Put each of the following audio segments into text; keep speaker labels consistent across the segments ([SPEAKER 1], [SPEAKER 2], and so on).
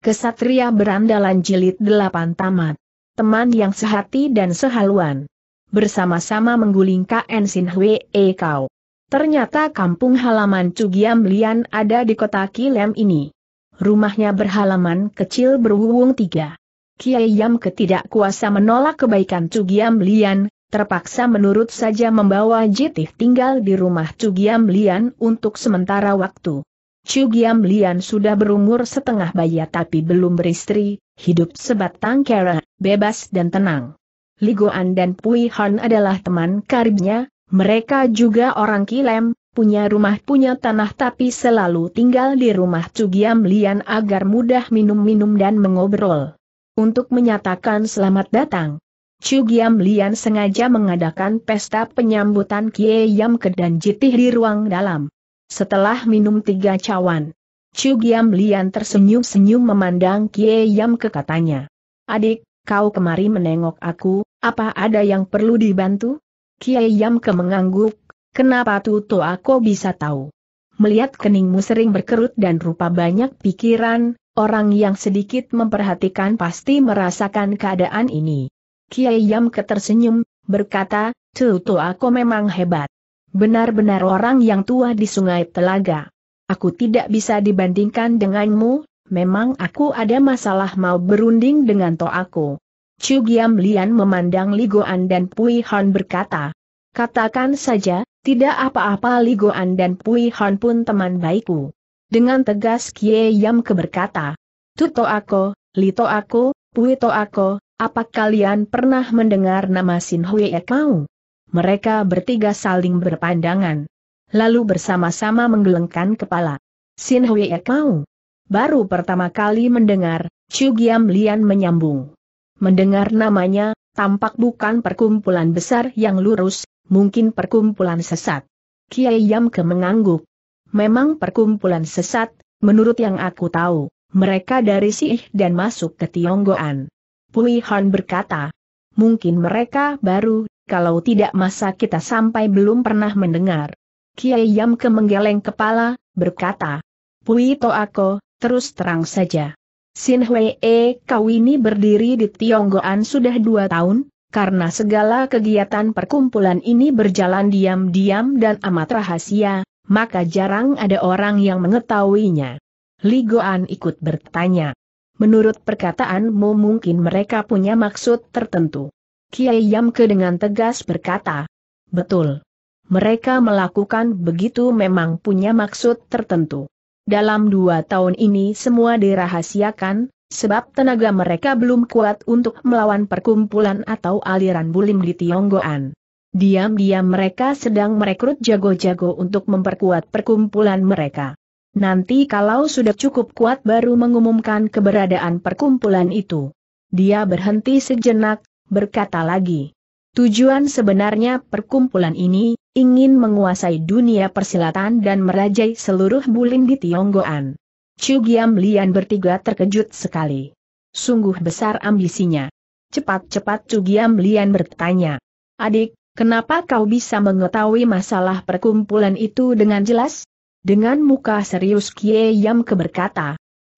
[SPEAKER 1] Kesatria Berandalan Jilid delapan Tamat. Teman yang sehati dan sehaluan. Bersama-sama mengguling KN Sin Hwe Kau. Ternyata kampung halaman Cugiam Lian ada di kota Kilem ini. Rumahnya berhalaman kecil berwuwung tiga. Kiai Yam ketidak kuasa menolak kebaikan Cugiam Lian, terpaksa menurut saja membawa Jitih tinggal di rumah Cugiam Lian untuk sementara waktu. Chu Giam Lian sudah berumur setengah baya tapi belum beristri, hidup sebatang kera, bebas dan tenang. Ligoan dan Pui Han adalah teman karibnya, mereka juga orang kilem, punya rumah punya tanah tapi selalu tinggal di rumah Chu Giam Lian agar mudah minum-minum dan mengobrol. Untuk menyatakan selamat datang, Chu Giam Lian sengaja mengadakan pesta penyambutan Kie Yam Kedan Jitih di ruang dalam. Setelah minum tiga cawan, Chu Giam Lian tersenyum-senyum memandang Kie Yam ke katanya. Adik, kau kemari menengok aku, apa ada yang perlu dibantu? Kie Yam ke mengangguk, kenapa tuto aku bisa tahu? Melihat keningmu sering berkerut dan rupa banyak pikiran, orang yang sedikit memperhatikan pasti merasakan keadaan ini. Kie Yam ketersenyum, berkata, Tuto aku memang hebat. Benar-benar orang yang tua di sungai telaga. Aku tidak bisa dibandingkan denganmu, memang aku ada masalah mau berunding dengan aku. Chu Giam Lian memandang Ligoan dan Pui Han berkata. Katakan saja, tidak apa-apa Ligoan dan Pui Han pun teman baikku. Dengan tegas Kie Yam keberkata. Tuto aku, Lito aku, Pui to aku, apa kalian pernah mendengar nama Sin Hui Ek Mau? Mereka bertiga saling berpandangan. Lalu bersama-sama menggelengkan kepala. Sin Hui Ek mau. Baru pertama kali mendengar, Chu Giam Lian menyambung. Mendengar namanya, tampak bukan perkumpulan besar yang lurus, mungkin perkumpulan sesat. Kiai Yam Ke mengangguk. Memang perkumpulan sesat, menurut yang aku tahu, mereka dari Siih dan masuk ke Tionggoan. Pui Han berkata, mungkin mereka baru kalau tidak masa kita sampai belum pernah mendengar. Kiai Yam menggeleng kepala, berkata, Pui to aku, terus terang saja. Sin Hwee kau ini berdiri di Tionggoan sudah dua tahun, karena segala kegiatan perkumpulan ini berjalan diam-diam dan amat rahasia, maka jarang ada orang yang mengetahuinya. Li Goan ikut bertanya. Menurut perkataanmu mungkin mereka punya maksud tertentu. Kiai Yamke dengan tegas berkata. Betul. Mereka melakukan begitu memang punya maksud tertentu. Dalam dua tahun ini semua dirahasiakan, sebab tenaga mereka belum kuat untuk melawan perkumpulan atau aliran bulim di Tionggoan. Diam-diam mereka sedang merekrut jago-jago untuk memperkuat perkumpulan mereka. Nanti kalau sudah cukup kuat baru mengumumkan keberadaan perkumpulan itu. Dia berhenti sejenak, berkata lagi. Tujuan sebenarnya perkumpulan ini, ingin menguasai dunia persilatan dan merajai seluruh bulan di Tionggoan. Chu Giam Lian bertiga terkejut sekali. Sungguh besar ambisinya. Cepat-cepat Chu Giam Lian bertanya. Adik, kenapa kau bisa mengetahui masalah perkumpulan itu dengan jelas? Dengan muka serius Kie Yam keberkata.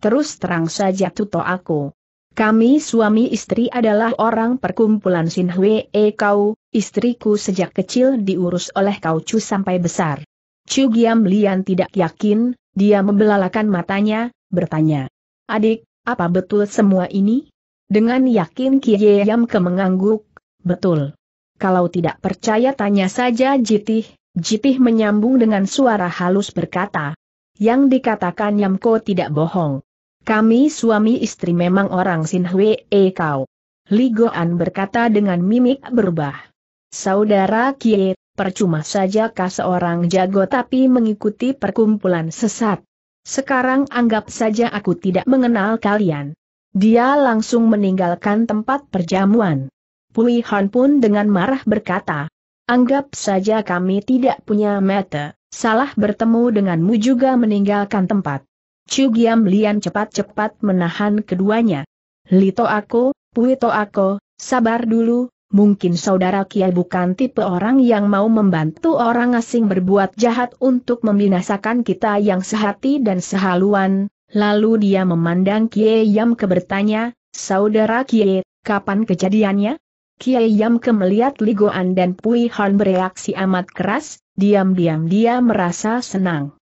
[SPEAKER 1] Terus terang saja tuto aku. Kami suami istri adalah orang perkumpulan Sin Hwe E eh, Kau, istriku sejak kecil diurus oleh Kau Chu sampai besar. Chu Giam Lian tidak yakin, dia membelalakan matanya, bertanya. Adik, apa betul semua ini? Dengan yakin Kie Yam kemengangguk. betul. Kalau tidak percaya tanya saja Jitih, Jitih menyambung dengan suara halus berkata. Yang dikatakan Yamko tidak bohong. Kami suami istri memang orang Sinhwe e kau. Ligoan berkata dengan mimik berubah. Saudara Kie, percuma saja kah seorang jago tapi mengikuti perkumpulan sesat. Sekarang anggap saja aku tidak mengenal kalian. Dia langsung meninggalkan tempat perjamuan. Pui Han pun dengan marah berkata, Anggap saja kami tidak punya mata, salah bertemu denganmu juga meninggalkan tempat. Chu Giam Lian cepat-cepat menahan keduanya. Lito aku, Puito aku, sabar dulu, mungkin saudara Kiai bukan tipe orang yang mau membantu orang asing berbuat jahat untuk membinasakan kita yang sehati dan sehaluan. Lalu dia memandang Kiai Yam ke bertanya, Saudara Kiai, kapan kejadiannya? Kiai Yam ke melihat Ligoan dan Pui Han bereaksi amat keras, diam-diam dia merasa senang.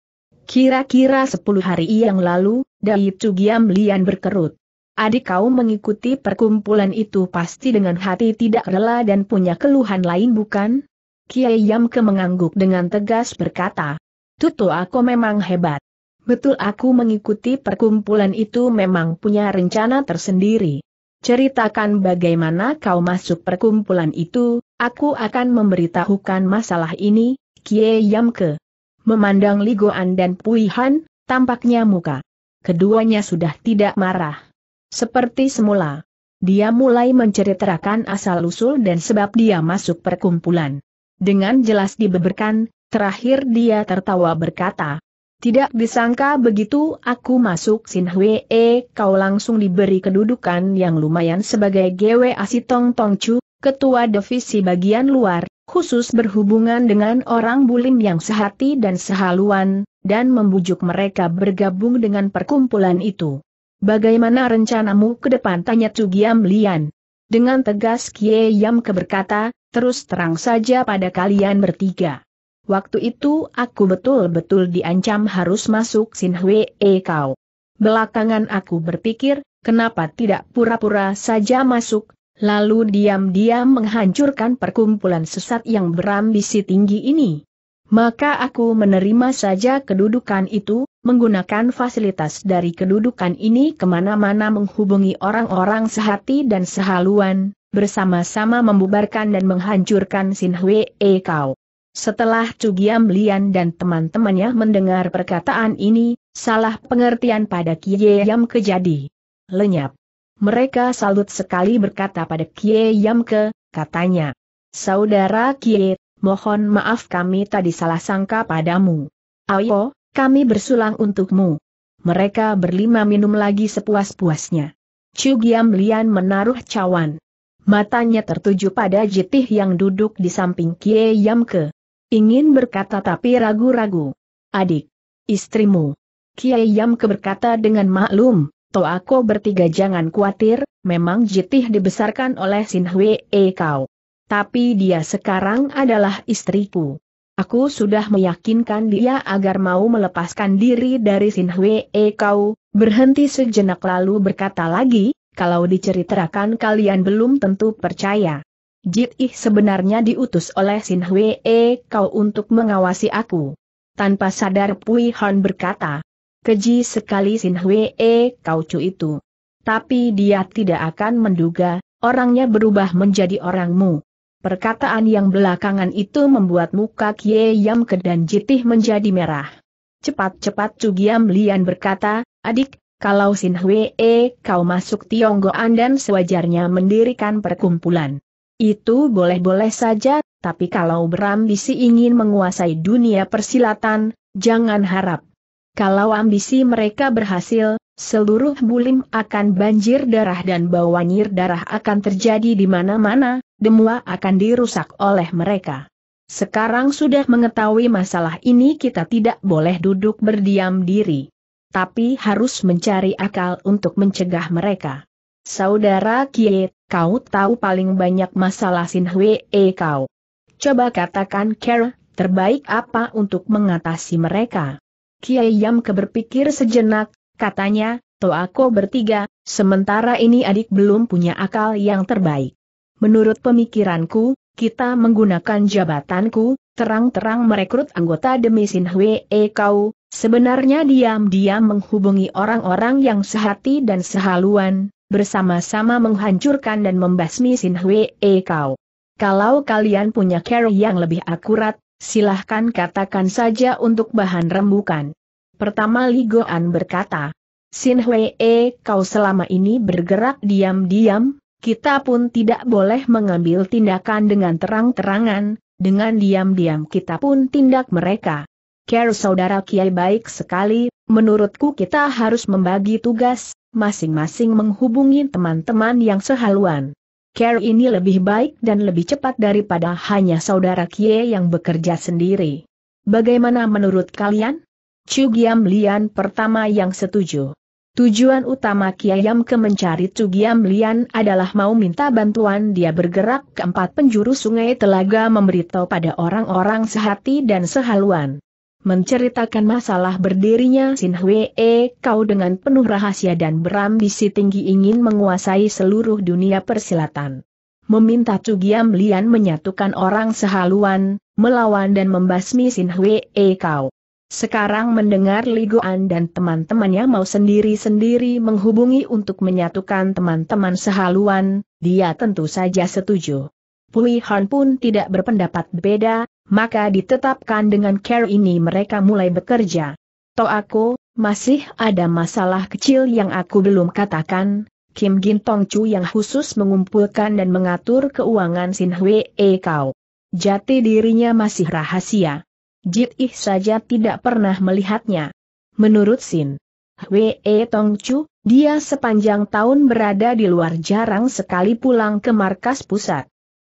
[SPEAKER 1] Kira-kira sepuluh hari yang lalu, Dai Cugiam Lian berkerut. Adik kau mengikuti perkumpulan itu pasti dengan hati tidak rela dan punya keluhan lain bukan? Kiai Yamke mengangguk dengan tegas berkata, Tutu aku memang hebat. Betul aku mengikuti perkumpulan itu memang punya rencana tersendiri. Ceritakan bagaimana kau masuk perkumpulan itu, aku akan memberitahukan masalah ini, Kiai Yamke. Memandang Ligoan dan Puihan, tampaknya muka. Keduanya sudah tidak marah. Seperti semula. Dia mulai menceritakan asal-usul dan sebab dia masuk perkumpulan. Dengan jelas dibeberkan, terakhir dia tertawa berkata, tidak disangka begitu aku masuk Sin eh, kau langsung diberi kedudukan yang lumayan sebagai GW Asitong Tongcu, Ketua Divisi Bagian Luar, khusus berhubungan dengan orang bulim yang sehati dan sehaluan, dan membujuk mereka bergabung dengan perkumpulan itu. Bagaimana rencanamu ke depan tanya Giam Lian? Dengan tegas Kie Yam keberkata, terus terang saja pada kalian bertiga. Waktu itu aku betul-betul diancam harus masuk Sin Hwe Kau. Belakangan aku berpikir, kenapa tidak pura-pura saja masuk, Lalu diam-diam menghancurkan perkumpulan sesat yang berambisi tinggi ini. Maka aku menerima saja kedudukan itu, menggunakan fasilitas dari kedudukan ini kemana-mana menghubungi orang-orang sehati dan sehaluan, bersama-sama membubarkan dan menghancurkan Sin Hwe e Kau. Setelah Cugiam Lian dan teman-temannya mendengar perkataan ini, salah pengertian pada Kie Yam kejadi. Lenyap. Mereka salut sekali berkata pada Kie Yamke, katanya. Saudara Kie, mohon maaf kami tadi salah sangka padamu. Ayo, kami bersulang untukmu. Mereka berlima minum lagi sepuas-puasnya. Chu Giam Lian menaruh cawan. Matanya tertuju pada Jitih yang duduk di samping Kie Yamke. Ingin berkata tapi ragu-ragu. Adik. Istrimu. Kiai Yamke berkata dengan maklum, Toako bertiga jangan khawatir, memang Jitih dibesarkan oleh Sin Hwe e Kau. Tapi dia sekarang adalah istriku. Aku sudah meyakinkan dia agar mau melepaskan diri dari Sin Hwe e Kau, berhenti sejenak lalu berkata lagi, kalau diceritakan kalian belum tentu percaya. Jitih sebenarnya diutus oleh Sin Hwe e Kau untuk mengawasi aku. Tanpa sadar Pui Han berkata, Keji sekali Sin Hwee cu itu. Tapi dia tidak akan menduga, orangnya berubah menjadi orangmu. Perkataan yang belakangan itu membuat muka Kie Yam Ke Jitih menjadi merah. Cepat-cepat Giam Lian berkata, adik, kalau Sin Hwee kau masuk Tionggoan dan sewajarnya mendirikan perkumpulan. Itu boleh-boleh saja, tapi kalau berambisi ingin menguasai dunia persilatan, jangan harap kalau ambisi mereka berhasil, seluruh bulim akan banjir darah dan bawanyir darah akan terjadi di mana-mana, demua akan dirusak oleh mereka. Sekarang sudah mengetahui masalah ini kita tidak boleh duduk berdiam diri. Tapi harus mencari akal untuk mencegah mereka. Saudara Kie, kau tahu paling banyak masalah Sin Hwee kau. Coba katakan Kera, terbaik apa untuk mengatasi mereka. Kiai Yam keberpikir sejenak, katanya, aku bertiga, sementara ini adik belum punya akal yang terbaik. Menurut pemikiranku, kita menggunakan jabatanku, terang-terang merekrut anggota demi Sin Hwe E Kau, sebenarnya diam-diam menghubungi orang-orang yang sehati dan sehaluan, bersama-sama menghancurkan dan membasmi Sin Hwe E Kau. Kalau kalian punya care yang lebih akurat, Silahkan katakan saja untuk bahan rembukan. Pertama Li Goan berkata, Sin Hwee, eh, kau selama ini bergerak diam-diam, kita pun tidak boleh mengambil tindakan dengan terang-terangan, dengan diam-diam kita pun tindak mereka. Care saudara Kiai baik sekali, menurutku kita harus membagi tugas, masing-masing menghubungi teman-teman yang sehaluan. Care ini lebih baik dan lebih cepat daripada hanya saudara Kie yang bekerja sendiri. Bagaimana menurut kalian? Chu Giam Lian pertama yang setuju. Tujuan utama kiai ke mencari Chu Giam Lian adalah mau minta bantuan dia bergerak ke empat penjuru sungai telaga memberitahu pada orang-orang sehati dan sehaluan menceritakan masalah berdirinya Sin Hwee Kau dengan penuh rahasia dan berambisi tinggi ingin menguasai seluruh dunia persilatan. Meminta Cugiam Lian menyatukan orang sehaluan, melawan dan membasmi Sin Hwee Kau. Sekarang mendengar Ligoan dan teman-temannya mau sendiri-sendiri menghubungi untuk menyatukan teman-teman sehaluan, dia tentu saja setuju. Pui Han pun tidak berpendapat beda, maka ditetapkan dengan care ini mereka mulai bekerja. Toh aku, masih ada masalah kecil yang aku belum katakan, Kim Tong Chu yang khusus mengumpulkan dan mengatur keuangan Sin Hwee E Kau. Jati dirinya masih rahasia. Jit Ih saja tidak pernah melihatnya. Menurut Sin Hwee E Tong Chu, dia sepanjang tahun berada di luar jarang sekali pulang ke markas pusat.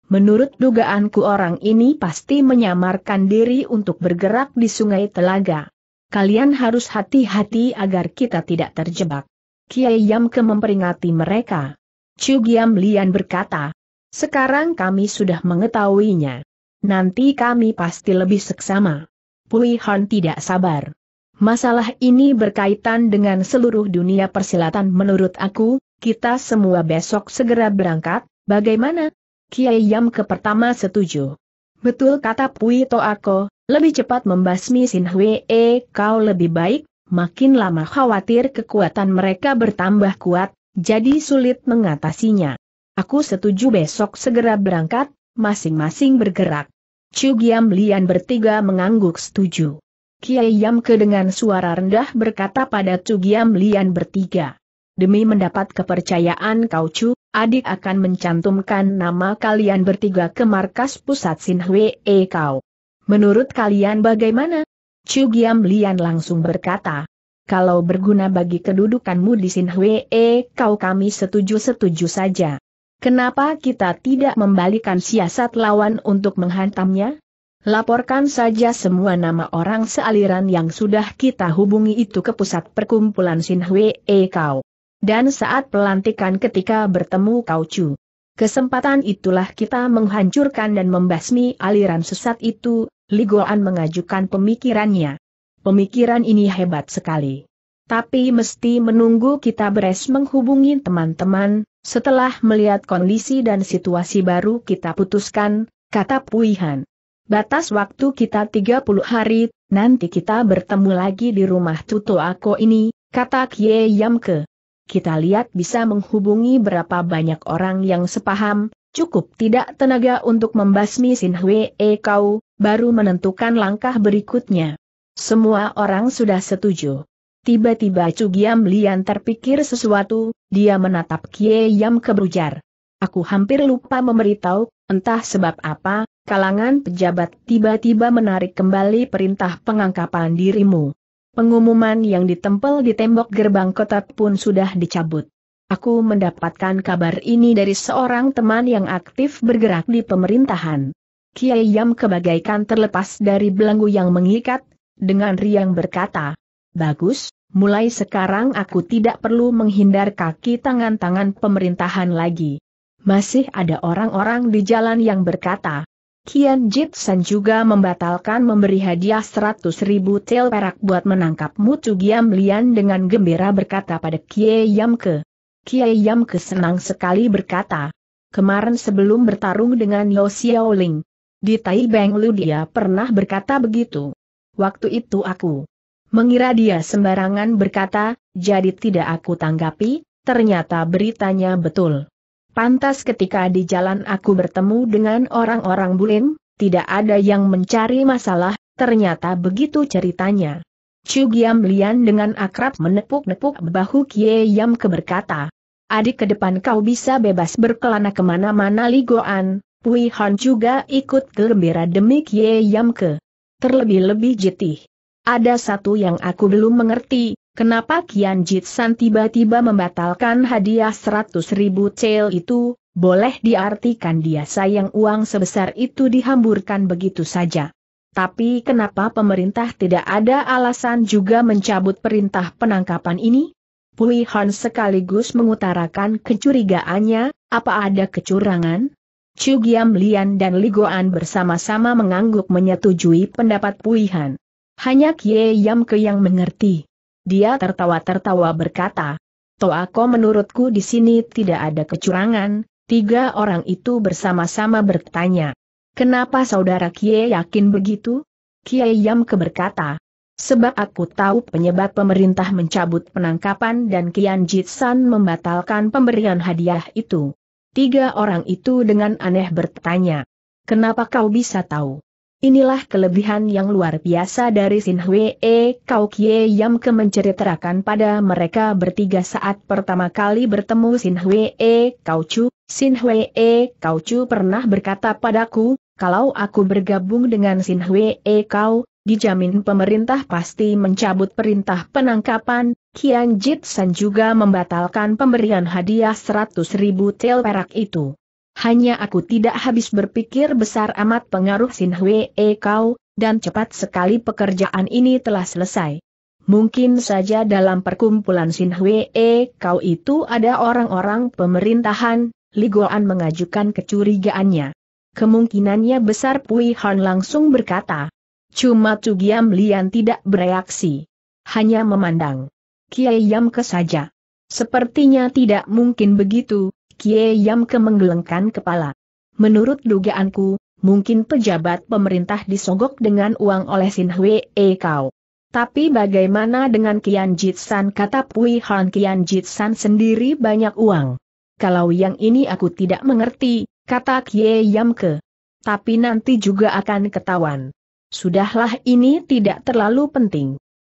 [SPEAKER 1] Menurut dugaanku orang ini pasti menyamarkan diri untuk bergerak di sungai telaga. Kalian harus hati-hati agar kita tidak terjebak. Kiai Yamke memperingati mereka. Chu Giam Lian berkata, sekarang kami sudah mengetahuinya. Nanti kami pasti lebih seksama. Pui Han tidak sabar. Masalah ini berkaitan dengan seluruh dunia persilatan menurut aku, kita semua besok segera berangkat, bagaimana? Kiai Yam ke pertama setuju. Betul kata Pui Toako, lebih cepat membasmi Sin Hwe e, eh, kau lebih baik, makin lama khawatir kekuatan mereka bertambah kuat, jadi sulit mengatasinya. Aku setuju besok segera berangkat, masing-masing bergerak. Chu Giam Lian bertiga mengangguk setuju. Kiai Yam ke dengan suara rendah berkata pada Chu Giam Lian bertiga. Demi mendapat kepercayaan kau Chu, adik akan mencantumkan nama kalian bertiga ke markas pusat Sin Hwee eh, Kau. Menurut kalian bagaimana? Chu Giam Lian langsung berkata, kalau berguna bagi kedudukanmu di Sin Hwee eh, Kau kami setuju-setuju saja. Kenapa kita tidak membalikan siasat lawan untuk menghantamnya? Laporkan saja semua nama orang sealiran yang sudah kita hubungi itu ke pusat perkumpulan Sin Hwee eh, Kau. Dan saat pelantikan ketika bertemu Kau Chu. Kesempatan itulah kita menghancurkan dan membasmi aliran sesat itu, Ligoan mengajukan pemikirannya. Pemikiran ini hebat sekali. Tapi mesti menunggu kita beres menghubungi teman-teman, setelah melihat kondisi dan situasi baru kita putuskan, kata Puihan. Batas waktu kita 30 hari, nanti kita bertemu lagi di rumah Tuto aku ini, kata Kie Yamke kita lihat bisa menghubungi berapa banyak orang yang sepaham, cukup tidak tenaga untuk membasmi Sin Hwe e Kau, baru menentukan langkah berikutnya. Semua orang sudah setuju. Tiba-tiba Chu Giam Lian terpikir sesuatu, dia menatap Kie Yam keberujar. Aku hampir lupa memberitahu, entah sebab apa, kalangan pejabat tiba-tiba menarik kembali perintah pengangkapan dirimu. Pengumuman yang ditempel di tembok gerbang kota pun sudah dicabut. Aku mendapatkan kabar ini dari seorang teman yang aktif bergerak di pemerintahan. Kiai Yam kebagaikan terlepas dari belenggu yang mengikat, dengan riang berkata, Bagus, mulai sekarang aku tidak perlu menghindar kaki tangan-tangan pemerintahan lagi. Masih ada orang-orang di jalan yang berkata, Kian Jit San juga membatalkan memberi hadiah 100 ribu tel perak buat menangkap Mutu Giam Lian dengan gembira berkata pada Kie Yam Ke. Kie Yam Ke senang sekali berkata, kemarin sebelum bertarung dengan Yo Ling di Tai Beng Lu dia pernah berkata begitu. Waktu itu aku mengira dia sembarangan berkata, jadi tidak aku tanggapi, ternyata beritanya betul. Pantas ketika di jalan aku bertemu dengan orang-orang bulim, tidak ada yang mencari masalah, ternyata begitu ceritanya. Chu Giam Lian dengan akrab menepuk-nepuk bahu Kie Yam keberkata. Adik ke depan kau bisa bebas berkelana kemana-mana Ligoan, Pui Han juga ikut gembira demi Kie Yam ke. Terlebih-lebih jitih. Ada satu yang aku belum mengerti, Kenapa Kian Jitsan tiba-tiba membatalkan hadiah 100 ribu cel itu, boleh diartikan dia sayang uang sebesar itu dihamburkan begitu saja. Tapi kenapa pemerintah tidak ada alasan juga mencabut perintah penangkapan ini? Pui Han sekaligus mengutarakan kecurigaannya, apa ada kecurangan? Chu Giam Lian dan Ligoan bersama-sama mengangguk menyetujui pendapat Pui Han. Hanya Kie Yam Ke yang mengerti. Dia tertawa-tertawa berkata, Toako menurutku di sini tidak ada kecurangan, tiga orang itu bersama-sama bertanya. Kenapa saudara Kie yakin begitu? Kie Yam keberkata, sebab aku tahu penyebab pemerintah mencabut penangkapan dan Kian Jitsan membatalkan pemberian hadiah itu. Tiga orang itu dengan aneh bertanya, kenapa kau bisa tahu? Inilah kelebihan yang luar biasa dari Sin Hwee Kau Kie Yam Ke menceritakan pada mereka bertiga saat pertama kali bertemu Sin Hwee Kau Chu. Sin Hwee Kau Chu pernah berkata padaku, kalau aku bergabung dengan Sin Hwee Kau, dijamin pemerintah pasti mencabut perintah penangkapan. Kian Jit San juga membatalkan pemberian hadiah 100 ribu tel perak itu. Hanya aku tidak habis berpikir besar amat pengaruh Sin Hwee kau, dan cepat sekali pekerjaan ini telah selesai. Mungkin saja dalam perkumpulan Sin Hwee kau itu ada orang-orang pemerintahan, Ligoan mengajukan kecurigaannya. Kemungkinannya besar Pui Han langsung berkata. Cuma Tugiam Lian tidak bereaksi. Hanya memandang. Kiai Yam ke saja. Sepertinya tidak mungkin begitu, Kie Yam kemenggelengkan kepala. Menurut dugaanku, mungkin pejabat pemerintah disogok dengan uang oleh Sin Hwee Kau. Tapi bagaimana dengan Kian Jitsan kata Pui Han Kian Jitsan sendiri banyak uang. Kalau yang ini aku tidak mengerti, kata Kie Yam ke. Tapi nanti juga akan ketahuan. Sudahlah ini tidak terlalu penting.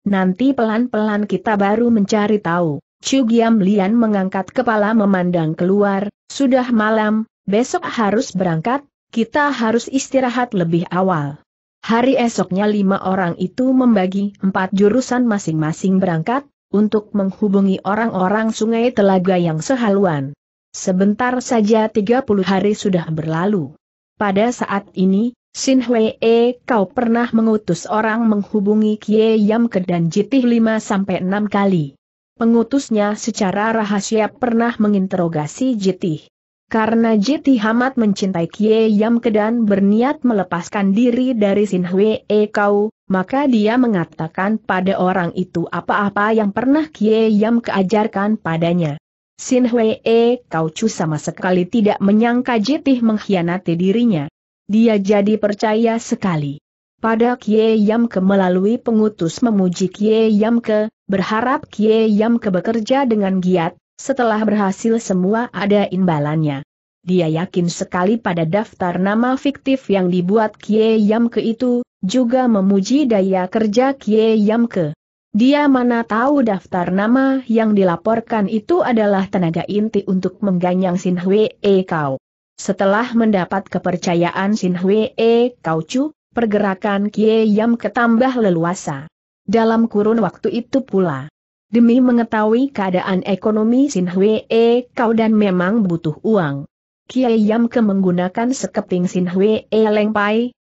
[SPEAKER 1] Nanti pelan-pelan kita baru mencari tahu. Chu Giam Lian mengangkat kepala memandang keluar, sudah malam, besok harus berangkat, kita harus istirahat lebih awal. Hari esoknya lima orang itu membagi empat jurusan masing-masing berangkat, untuk menghubungi orang-orang sungai telaga yang sehaluan. Sebentar saja 30 hari sudah berlalu. Pada saat ini, Sin Hwee kau pernah mengutus orang menghubungi Kie Yamke dan Jitih 5-6 kali pengutusnya secara rahasia pernah menginterogasi Jiti. Karena Jiti Hamad mencintai Kie Yam Kedan berniat melepaskan diri dari Sin Hwe E Kau, maka dia mengatakan pada orang itu apa-apa yang pernah Kie Yam keajarkan padanya. Sin Hwe E Kau Chu sama sekali tidak menyangka Jiti mengkhianati dirinya. Dia jadi percaya sekali. Pada Kie Yamke melalui pengutus memuji Kie Ke, berharap Kie Ke bekerja dengan giat, setelah berhasil semua ada imbalannya. Dia yakin sekali pada daftar nama fiktif yang dibuat Kie Ke itu, juga memuji daya kerja Kie Ke. Dia mana tahu daftar nama yang dilaporkan itu adalah tenaga inti untuk mengganyang Sin Hwee Kau. Setelah mendapat kepercayaan Sin Hwee Kau Chu, pergerakan Kie Yam ketambah leluasa. Dalam kurun waktu itu pula. Demi mengetahui keadaan ekonomi Sin Hwee kau dan memang butuh uang. Kie Yam ke menggunakan sekeping Sin Hwee E Leng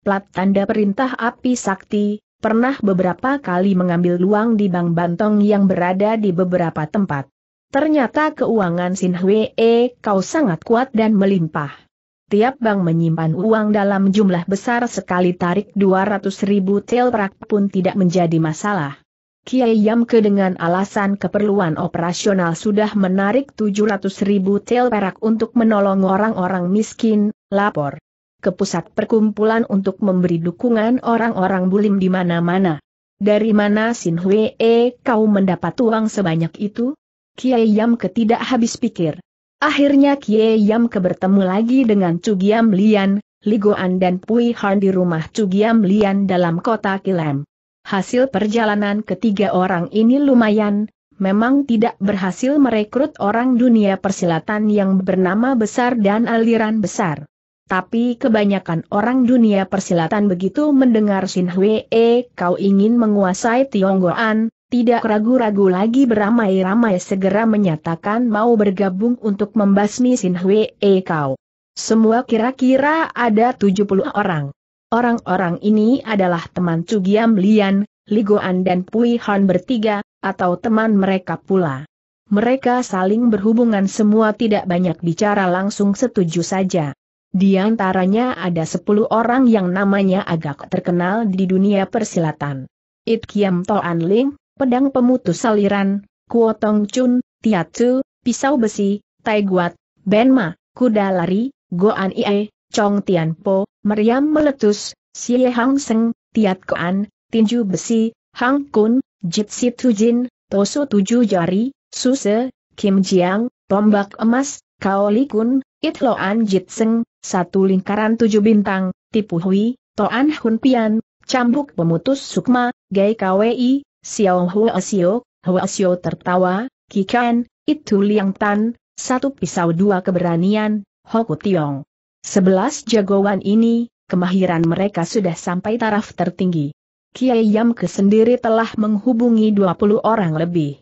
[SPEAKER 1] plat tanda perintah api sakti, pernah beberapa kali mengambil uang di bank bantong yang berada di beberapa tempat. Ternyata keuangan Sin Hwee kau sangat kuat dan melimpah. Tiap bank menyimpan uang dalam jumlah besar sekali tarik 200 ribu telprak pun tidak menjadi masalah. Kiai Yamke dengan alasan keperluan operasional sudah menarik 700 ribu telperak untuk menolong orang-orang miskin, lapor ke pusat perkumpulan untuk memberi dukungan orang-orang bulim di mana-mana. Dari mana Sin Hwee kau mendapat uang sebanyak itu? Kiai Yamke tidak habis pikir. Akhirnya Kie Yam kebertemu lagi dengan Cugiam Lian, Ligoan dan Pui Han di rumah Cugiam Lian dalam kota Kilem. Hasil perjalanan ketiga orang ini lumayan, memang tidak berhasil merekrut orang dunia persilatan yang bernama besar dan aliran besar. Tapi kebanyakan orang dunia persilatan begitu mendengar Sin Hwee eh, kau ingin menguasai Tionggoan, tidak ragu-ragu lagi beramai-ramai segera menyatakan mau bergabung untuk membasmi Sin e Kau. Semua kira-kira ada 70 orang. Orang-orang ini adalah teman Cugiam Lian, Ligoan dan Pui Han bertiga, atau teman mereka pula. Mereka saling berhubungan semua tidak banyak bicara langsung setuju saja. Di antaranya ada 10 orang yang namanya agak terkenal di dunia persilatan. It Kiam Toan Ling, pedang pemutus saliran, kuotong chun, tiatsu, pisau besi, Tai Guat, benma, kuda lari, goan ie, cong tianpo, meriam meletus, xie hang seng, tiat koan, tinju besi, hang kun, jitsi tujin, tosu Tuju jari, suse, kim jiang, tombak emas, kaoli kun, itloan jitseng, satu lingkaran tujuh bintang, tipu hui, toan hun pian, cambuk pemutus sukma, gai kwi, Xiao Hua Xiao, Hua Xiao tertawa, Kikan, itu Liang Tan, satu pisau dua keberanian, Hoku Tiong. Sebelas jagoan ini, kemahiran mereka sudah sampai taraf tertinggi. Kiai ke sendiri telah menghubungi dua puluh orang lebih.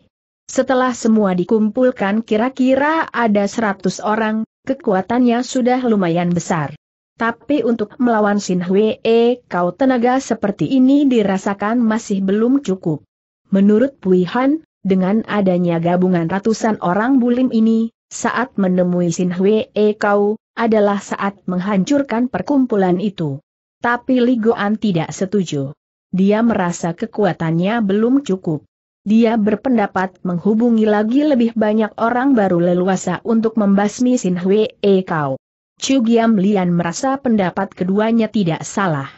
[SPEAKER 1] Setelah semua dikumpulkan kira-kira ada seratus orang, kekuatannya sudah lumayan besar. Tapi untuk melawan Sin Hwe, eh, kau tenaga seperti ini dirasakan masih belum cukup. Menurut Pui Han, dengan adanya gabungan ratusan orang bulim ini, saat menemui Sin Hwe eh, kau, adalah saat menghancurkan perkumpulan itu. Tapi Ligoan tidak setuju. Dia merasa kekuatannya belum cukup. Dia berpendapat menghubungi lagi lebih banyak orang baru leluasa untuk membasmi Sin Hwe eh, Kau. Chu Giam Lian merasa pendapat keduanya tidak salah.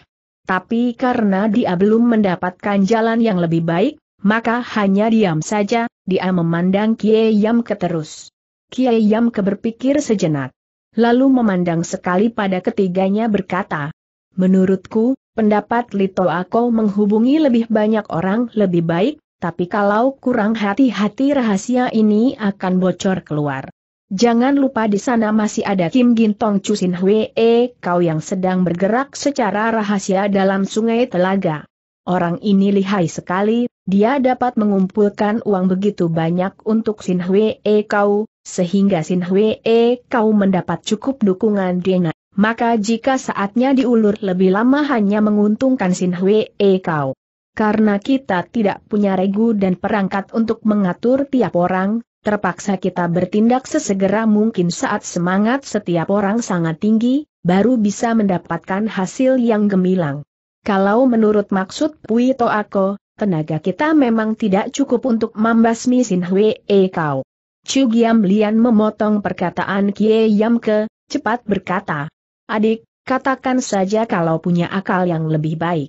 [SPEAKER 1] Tapi karena dia belum mendapatkan jalan yang lebih baik, maka hanya diam saja, dia memandang Kie Yam ke terus. Kie Yam ke berpikir sejenak. Lalu memandang sekali pada ketiganya berkata, Menurutku, pendapat Lito Ako menghubungi lebih banyak orang lebih baik, tapi kalau kurang hati-hati rahasia ini akan bocor keluar. Jangan lupa di sana masih ada Kim Gintong Chusin Hwee, eh, kau yang sedang bergerak secara rahasia dalam sungai telaga. Orang ini lihai sekali, dia dapat mengumpulkan uang begitu banyak untuk Sin Hwee eh, kau, sehingga Sin Hwee eh, kau mendapat cukup dukungan dengan. Maka jika saatnya diulur lebih lama hanya menguntungkan Sin Hwee kau. Karena kita tidak punya regu dan perangkat untuk mengatur tiap orang, terpaksa kita bertindak sesegera mungkin saat semangat setiap orang sangat tinggi, baru bisa mendapatkan hasil yang gemilang. Kalau menurut maksud Puito Ako, tenaga kita memang tidak cukup untuk membasmi Sin Hwe E Kau. Chu Giam Lian memotong perkataan Kie Yam Ke, cepat berkata. Adik, katakan saja kalau punya akal yang lebih baik.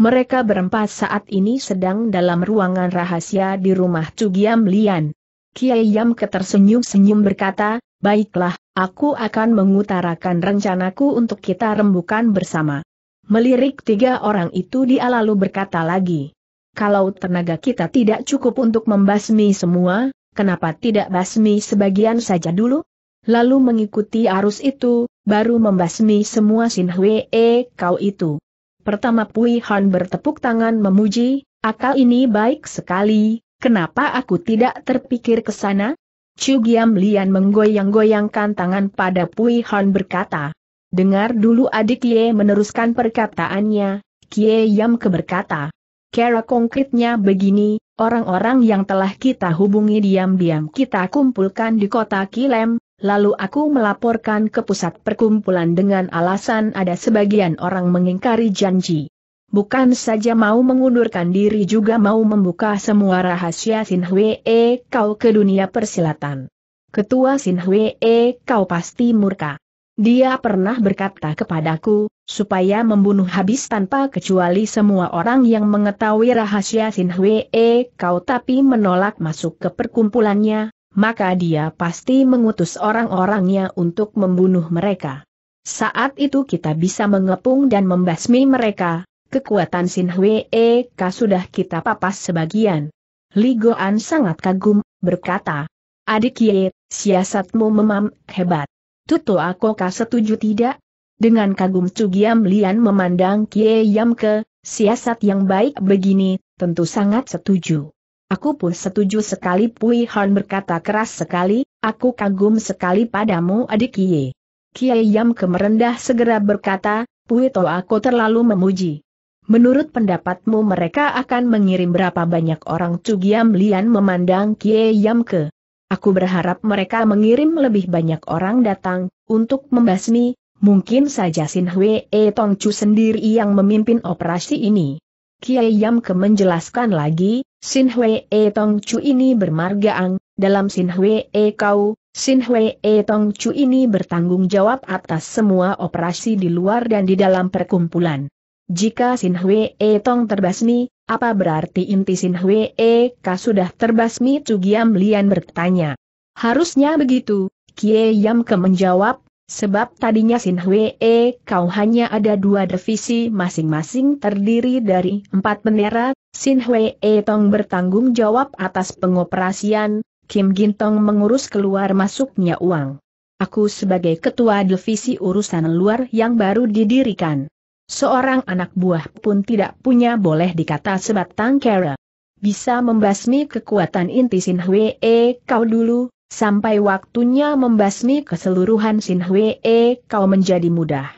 [SPEAKER 1] Mereka berempat saat ini sedang dalam ruangan rahasia di rumah Chu Giam Lian. Kiai Yam ketersenyum senyum berkata, baiklah, aku akan mengutarakan rencanaku untuk kita rembukan bersama. Melirik tiga orang itu dia lalu berkata lagi. Kalau tenaga kita tidak cukup untuk membasmi semua, kenapa tidak basmi sebagian saja dulu? Lalu mengikuti arus itu, baru membasmi semua Hwee kau itu. Pertama Pui Han bertepuk tangan memuji, akal ini baik sekali, Kenapa aku tidak terpikir ke sana? Chu Giam Lian menggoyang-goyangkan tangan pada Pui Han berkata. Dengar dulu adik Ye meneruskan perkataannya, Kie Yam keberkata. Kera konkretnya begini, orang-orang yang telah kita hubungi diam-diam kita kumpulkan di kota Kilem, lalu aku melaporkan ke pusat perkumpulan dengan alasan ada sebagian orang mengingkari janji. Bukan saja mau mengundurkan diri juga mau membuka semua rahasia Sin Hwe e kau ke dunia persilatan. Ketua Sin Hwe e kau pasti murka. Dia pernah berkata kepadaku, supaya membunuh habis tanpa kecuali semua orang yang mengetahui rahasia Sin Hwe e kau tapi menolak masuk ke perkumpulannya, maka dia pasti mengutus orang-orangnya untuk membunuh mereka. Saat itu kita bisa mengepung dan membasmi mereka, kekuatan Sin Hwe Ka sudah kita papas sebagian. Ligoan sangat kagum, berkata, Adik Ye, siasatmu memam hebat. Tutu aku setuju tidak? Dengan kagum Cugiam Lian memandang Kie Yam ke, siasat yang baik begini, tentu sangat setuju. Aku pun setuju sekali Pui Han berkata keras sekali, aku kagum sekali padamu adik Kie. Kie Yam ke merendah segera berkata, Pui To aku terlalu memuji. Menurut pendapatmu mereka akan mengirim berapa banyak orang Giam Lian memandang Kie Yam ke? Aku berharap mereka mengirim lebih banyak orang datang, untuk membasmi, mungkin saja Sin Hwe E Tong Chu sendiri yang memimpin operasi ini. Kie Yam ke menjelaskan lagi, Sin Hwe E Tong Chu ini bermarga Ang, dalam Sin Hwe E Kau, Sin Hwe E Tong Chu ini bertanggung jawab atas semua operasi di luar dan di dalam perkumpulan. Jika Sin Hwe E Tong terbasmi, apa berarti inti Sin Hwe E Ka sudah terbasmi? Cugiam Lian bertanya. Harusnya begitu, Kie Yam Ke menjawab, sebab tadinya Sin Hwe E Kau hanya ada dua divisi masing-masing terdiri dari empat bendera, Sin Hwe E Tong bertanggung jawab atas pengoperasian, Kim Gintong mengurus keluar masuknya uang. Aku sebagai ketua divisi urusan luar yang baru didirikan. Seorang anak buah pun tidak punya boleh dikata sebatang kera. Bisa membasmi kekuatan inti Sin Hwee kau dulu, sampai waktunya membasmi keseluruhan Sin Hwee kau menjadi mudah.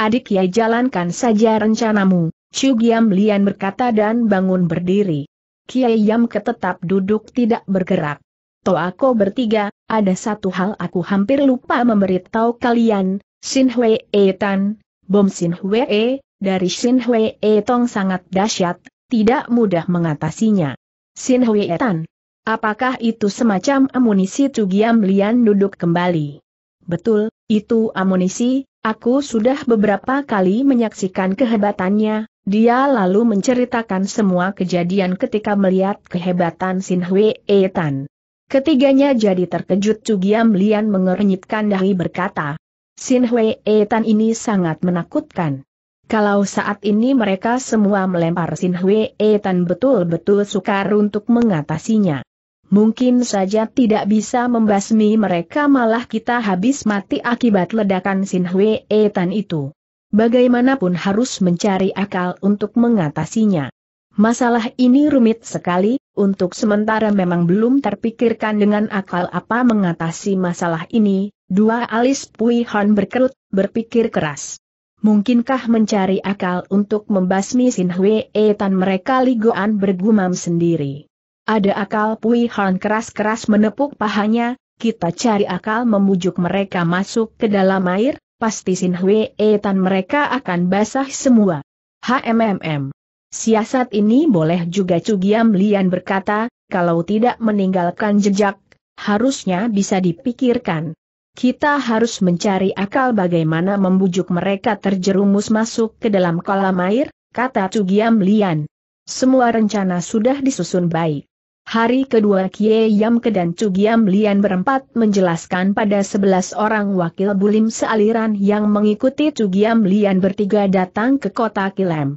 [SPEAKER 1] Adik ya jalankan saja rencanamu, Chu Giam Lian berkata dan bangun berdiri. Kiai Yam ketetap duduk tidak bergerak. aku bertiga, ada satu hal aku hampir lupa memberitahu kalian, Sin Hwee Tan, Bom Sin Hwee, dari Sin Hwee Tong sangat dahsyat, tidak mudah mengatasinya. Sin Hwee Tan. Apakah itu semacam amunisi Tugiam Lian duduk kembali? Betul, itu amunisi, aku sudah beberapa kali menyaksikan kehebatannya, dia lalu menceritakan semua kejadian ketika melihat kehebatan Sin Hwee Tan. Ketiganya jadi terkejut Tugiam Lian mengernyitkan dahi berkata, Sin Hwee Tan ini sangat menakutkan. Kalau saat ini mereka semua melempar Sin Hwee Tan betul-betul sukar untuk mengatasinya. Mungkin saja tidak bisa membasmi mereka malah kita habis mati akibat ledakan Sin Hwee Tan itu. Bagaimanapun harus mencari akal untuk mengatasinya. Masalah ini rumit sekali, untuk sementara memang belum terpikirkan dengan akal apa mengatasi masalah ini, dua alis Pui Han berkerut, berpikir keras. Mungkinkah mencari akal untuk membasmi Sin Hwe Tan mereka Ligoan bergumam sendiri? Ada akal Pui Han keras-keras menepuk pahanya, kita cari akal memujuk mereka masuk ke dalam air, pasti Sin Hwe Tan mereka akan basah semua. HMMM Siasat ini boleh juga Cugiam Lian berkata, kalau tidak meninggalkan jejak, harusnya bisa dipikirkan. Kita harus mencari akal bagaimana membujuk mereka terjerumus masuk ke dalam kolam air, kata Cugiam Lian. Semua rencana sudah disusun baik. Hari kedua Kie ke dan Cugiam Lian berempat menjelaskan pada sebelas orang wakil bulim sealiran yang mengikuti Cugiam Lian bertiga datang ke kota Kilem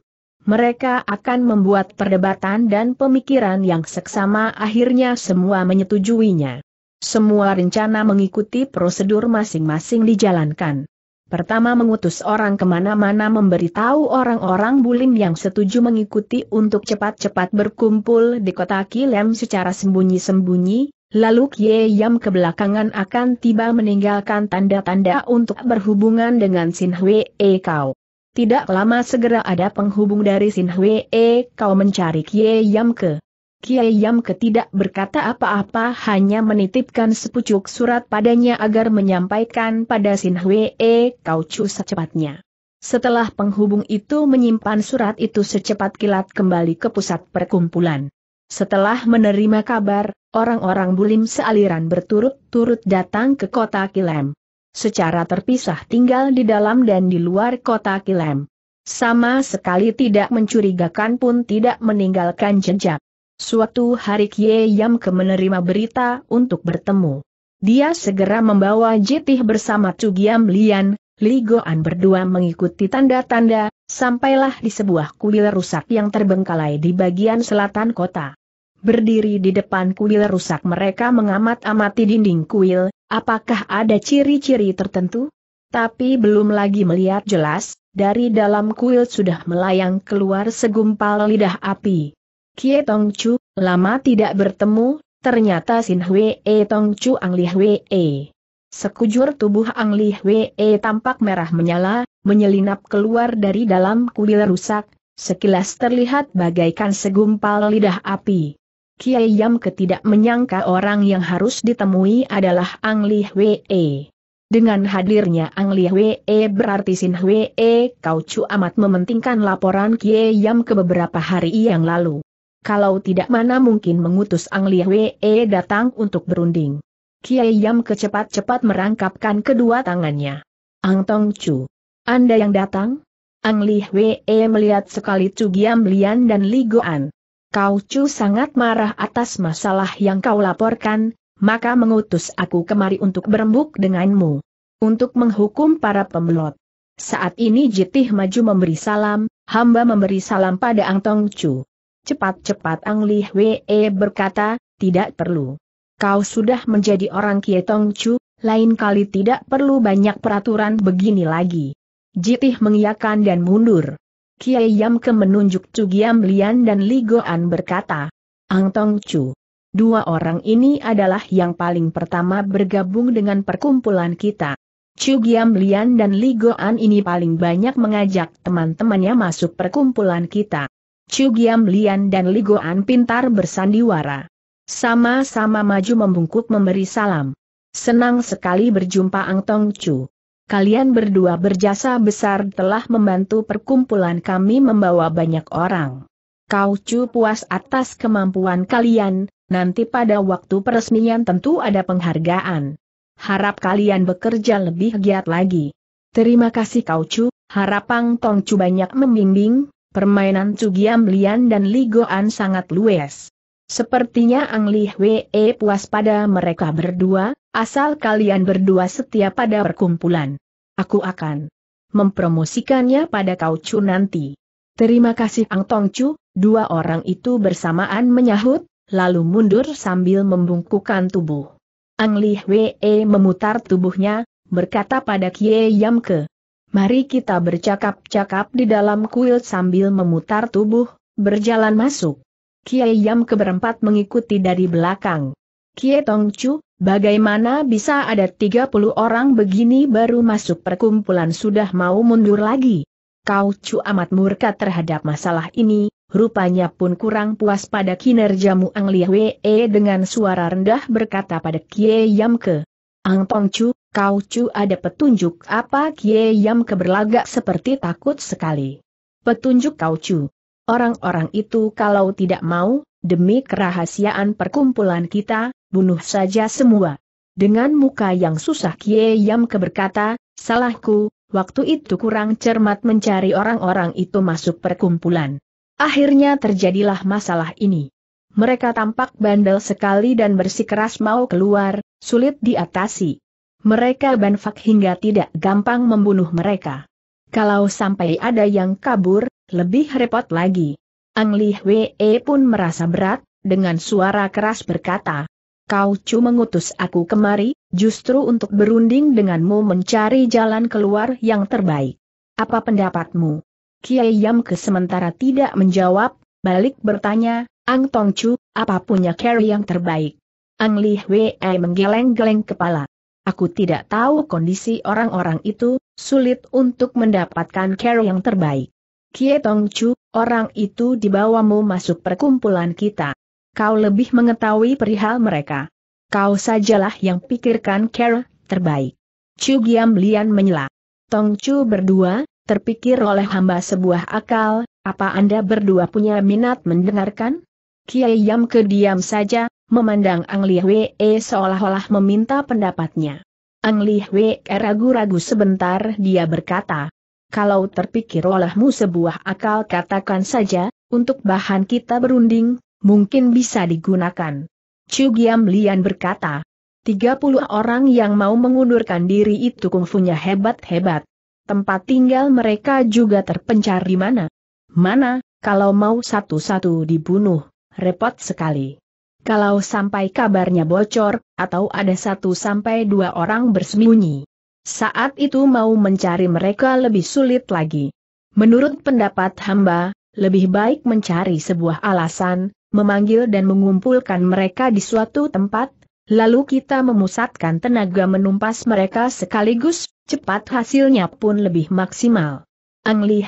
[SPEAKER 1] mereka akan membuat perdebatan dan pemikiran yang seksama akhirnya semua menyetujuinya. Semua rencana mengikuti prosedur masing-masing dijalankan. Pertama mengutus orang kemana-mana memberitahu orang-orang bulim yang setuju mengikuti untuk cepat-cepat berkumpul di kota Kilem secara sembunyi-sembunyi, lalu Kie Yam kebelakangan akan tiba meninggalkan tanda-tanda untuk berhubungan dengan Sin Hwe Kau. Tidak lama segera ada penghubung dari Sin Hwee, eh, kau mencari Kie Yam Ke. Kie Yam Ke tidak berkata apa-apa hanya menitipkan sepucuk surat padanya agar menyampaikan pada Sin Hwee, eh, kau cu secepatnya. Setelah penghubung itu menyimpan surat itu secepat kilat kembali ke pusat perkumpulan. Setelah menerima kabar, orang-orang bulim sealiran berturut-turut datang ke kota Kilem secara terpisah tinggal di dalam dan di luar kota Kilem. Sama sekali tidak mencurigakan pun tidak meninggalkan jejak. Suatu hari Kie Yam ke menerima berita untuk bertemu. Dia segera membawa Jitih bersama Cugiam Lian, Li Goan berdua mengikuti tanda-tanda, sampailah di sebuah kuil rusak yang terbengkalai di bagian selatan kota. Berdiri di depan kuil rusak mereka mengamat-amati dinding kuil, apakah ada ciri-ciri tertentu? Tapi belum lagi melihat jelas, dari dalam kuil sudah melayang keluar segumpal lidah api. Kie Tong Chu, lama tidak bertemu, ternyata Sin Hwe E Tong Chu Ang Li Hwe E. Sekujur tubuh Ang Li Hwe E tampak merah menyala, menyelinap keluar dari dalam kuil rusak, sekilas terlihat bagaikan segumpal lidah api. Kiai Yam ketidak menyangka orang yang harus ditemui adalah Ang Li Hwee. Dengan hadirnya Ang Li Hwee berarti Sin Hwee Kau Chu amat mementingkan laporan Kiai Yam ke beberapa hari yang lalu. Kalau tidak mana mungkin mengutus Ang Li Hwee datang untuk berunding. Kiai Yam kecepat cepat merangkapkan kedua tangannya. Ang Tong Chu. Anda yang datang? Ang Li Hwee melihat sekali Chu Giam Lian dan Li Goan. Kau Chu sangat marah atas masalah yang kau laporkan, maka mengutus aku kemari untuk berembuk denganmu. Untuk menghukum para pembelot. Saat ini Jitih maju memberi salam, hamba memberi salam pada Ang Tong Chu. Cepat-cepat Ang Li Hwe e berkata, tidak perlu. Kau sudah menjadi orang Kie Tong Chu, lain kali tidak perlu banyak peraturan begini lagi. Jitih mengiyakan dan mundur. Kiai Yam Ke menunjuk Chu Giam Lian dan Ligoan berkata, Ang Tong Chu. Dua orang ini adalah yang paling pertama bergabung dengan perkumpulan kita. Chu Giam Lian dan Ligoan ini paling banyak mengajak teman-temannya masuk perkumpulan kita. Chu Giam Lian dan Ligoan pintar bersandiwara. Sama-sama maju membungkuk memberi salam. Senang sekali berjumpa Ang Tong Chu kalian berdua berjasa besar telah membantu perkumpulan kami membawa banyak orang. Kau cu puas atas kemampuan kalian, nanti pada waktu peresmian tentu ada penghargaan. Harap kalian bekerja lebih giat lagi. Terima kasih Kau cu, harap Pang Tong cu banyak membimbing, permainan Chu Giam Lian dan Ligoan sangat luas. Sepertinya Ang Li Hwe puas pada mereka berdua, Asal kalian berdua setia pada perkumpulan. Aku akan mempromosikannya pada kau cu nanti. Terima kasih Ang Tong Chu, dua orang itu bersamaan menyahut, lalu mundur sambil membungkukkan tubuh. Ang Li Wei e memutar tubuhnya, berkata pada Kie Yam Ke. Mari kita bercakap-cakap di dalam kuil sambil memutar tubuh, berjalan masuk. Kiai Yam keberempat mengikuti dari belakang. Kie Tong Chu, bagaimana bisa ada 30 orang begini baru masuk perkumpulan sudah mau mundur lagi? Kau Chu amat murka terhadap masalah ini, rupanya pun kurang puas pada kinerjamu Ang Hwee dengan suara rendah berkata pada Kie Yam Ke. Ang Tong Chu, kau Chu ada petunjuk apa Kie Yam Ke berlagak seperti takut sekali. Petunjuk kau Chu. Orang-orang itu kalau tidak mau, demi kerahasiaan perkumpulan kita, bunuh saja semua. Dengan muka yang susah Kie Yam keberkata, salahku, waktu itu kurang cermat mencari orang-orang itu masuk perkumpulan. Akhirnya terjadilah masalah ini. Mereka tampak bandel sekali dan bersikeras mau keluar, sulit diatasi. Mereka banfak hingga tidak gampang membunuh mereka. Kalau sampai ada yang kabur, lebih repot lagi. Ang Li Hwee pun merasa berat, dengan suara keras berkata, Kau cu mengutus aku kemari, justru untuk berunding denganmu mencari jalan keluar yang terbaik. Apa pendapatmu? Kiai Yam ke sementara tidak menjawab, balik bertanya, Ang Tong Chu, apa punya carry yang terbaik? Ang Li Hwee menggeleng-geleng kepala. Aku tidak tahu kondisi orang-orang itu, sulit untuk mendapatkan carry yang terbaik. Kie Tong Chu, orang itu dibawamu masuk perkumpulan kita. Kau lebih mengetahui perihal mereka. Kau sajalah yang pikirkan care terbaik. Chu Giam Lian menyela. Tong Chu berdua, terpikir oleh hamba sebuah akal, apa Anda berdua punya minat mendengarkan? Kiai Yam kediam saja, memandang Ang Li Wei e seolah-olah meminta pendapatnya. Ang Li Hwe e ragu-ragu sebentar dia berkata, kalau terpikir olehmu sebuah akal katakan saja, untuk bahan kita berunding, mungkin bisa digunakan. Chu Giam Lian berkata, 30 orang yang mau mengundurkan diri itu kungfunya hebat-hebat. Tempat tinggal mereka juga terpencar di mana? Mana, kalau mau satu-satu dibunuh, repot sekali. Kalau sampai kabarnya bocor, atau ada satu sampai dua orang bersembunyi, saat itu mau mencari mereka lebih sulit lagi. Menurut pendapat hamba, lebih baik mencari sebuah alasan, memanggil dan mengumpulkan mereka di suatu tempat, lalu kita memusatkan tenaga menumpas mereka sekaligus, cepat hasilnya pun lebih maksimal. Ang Li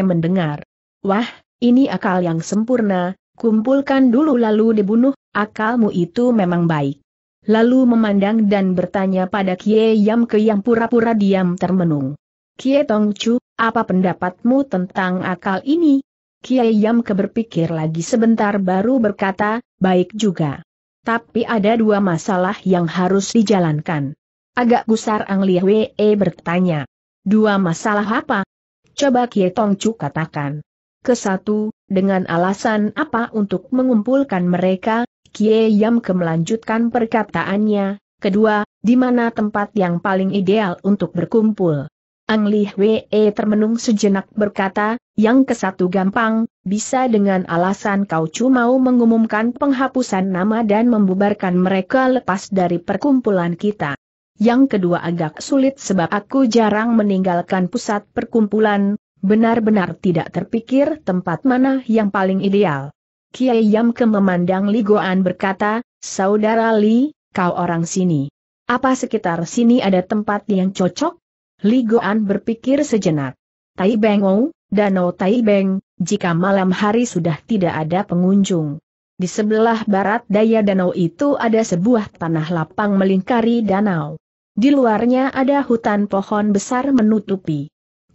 [SPEAKER 1] mendengar. Wah, ini akal yang sempurna, kumpulkan dulu lalu dibunuh, akalmu itu memang baik lalu memandang dan bertanya pada Kie Yam Ke yang pura-pura diam termenung. Kie Tong Chu, apa pendapatmu tentang akal ini? Kie Yam Ke berpikir lagi sebentar baru berkata, baik juga. Tapi ada dua masalah yang harus dijalankan. Agak gusar Ang Lie Wee bertanya. Dua masalah apa? Coba Kie Tong Chu katakan. Kesatu, dengan alasan apa untuk mengumpulkan mereka, Kie Yam kemelanjutkan perkataannya, kedua, di mana tempat yang paling ideal untuk berkumpul. Ang Li Wei e termenung sejenak berkata, yang kesatu gampang, bisa dengan alasan kau cuma mau mengumumkan penghapusan nama dan membubarkan mereka lepas dari perkumpulan kita. Yang kedua agak sulit sebab aku jarang meninggalkan pusat perkumpulan, benar-benar tidak terpikir tempat mana yang paling ideal. Kiai Yamke memandang Ligoan berkata, Saudara Li, kau orang sini. Apa sekitar sini ada tempat yang cocok? Ligoan berpikir sejenak. Tai Beng Bengou, Danau Tai Beng, jika malam hari sudah tidak ada pengunjung. Di sebelah barat daya danau itu ada sebuah tanah lapang melingkari danau. Di luarnya ada hutan pohon besar menutupi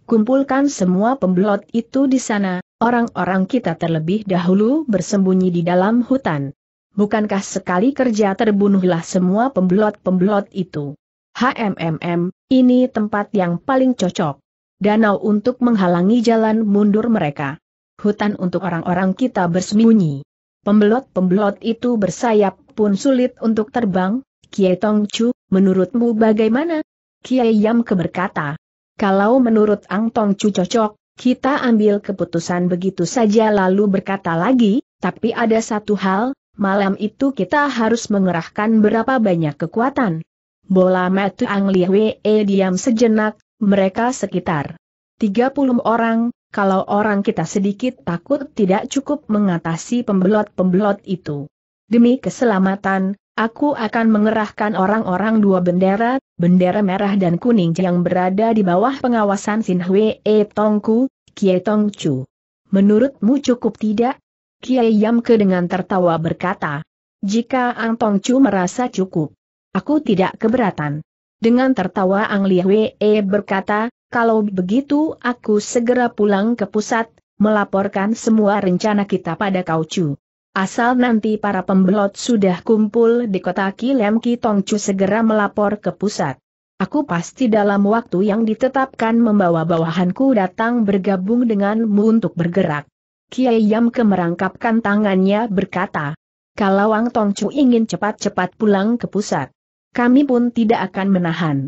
[SPEAKER 1] kumpulkan semua pembelot itu di sana, orang-orang kita terlebih dahulu bersembunyi di dalam hutan. Bukankah sekali kerja terbunuhlah semua pembelot-pembelot itu? HMMM, ini tempat yang paling cocok. Danau untuk menghalangi jalan mundur mereka. Hutan untuk orang-orang kita bersembunyi. Pembelot-pembelot itu bersayap pun sulit untuk terbang, Kie Tong Chu, menurutmu bagaimana? Kie Yam keberkata, kalau menurut Ang Tong Chu cocok, kita ambil keputusan begitu saja lalu berkata lagi, tapi ada satu hal, malam itu kita harus mengerahkan berapa banyak kekuatan. Bola metu Ang Li e diam sejenak, mereka sekitar 30 orang, kalau orang kita sedikit takut tidak cukup mengatasi pembelot-pembelot itu. Demi keselamatan, Aku akan mengerahkan orang-orang dua bendera, bendera merah dan kuning yang berada di bawah pengawasan Sin Hwe E Tongku, Kie Tong Chu. Menurutmu cukup tidak? Kiai Yamke dengan tertawa berkata, jika Ang Tong Chu merasa cukup, aku tidak keberatan. Dengan tertawa Ang Li Hwe e berkata, kalau begitu aku segera pulang ke pusat, melaporkan semua rencana kita pada Kau Chu. Asal nanti para pembelot sudah kumpul di kota Kilem Tongcu segera melapor ke pusat. Aku pasti dalam waktu yang ditetapkan membawa bawahanku datang bergabung denganmu untuk bergerak. Kiai Yam kemerangkapkan tangannya berkata, kalau Wang Tongcu ingin cepat-cepat pulang ke pusat, kami pun tidak akan menahan.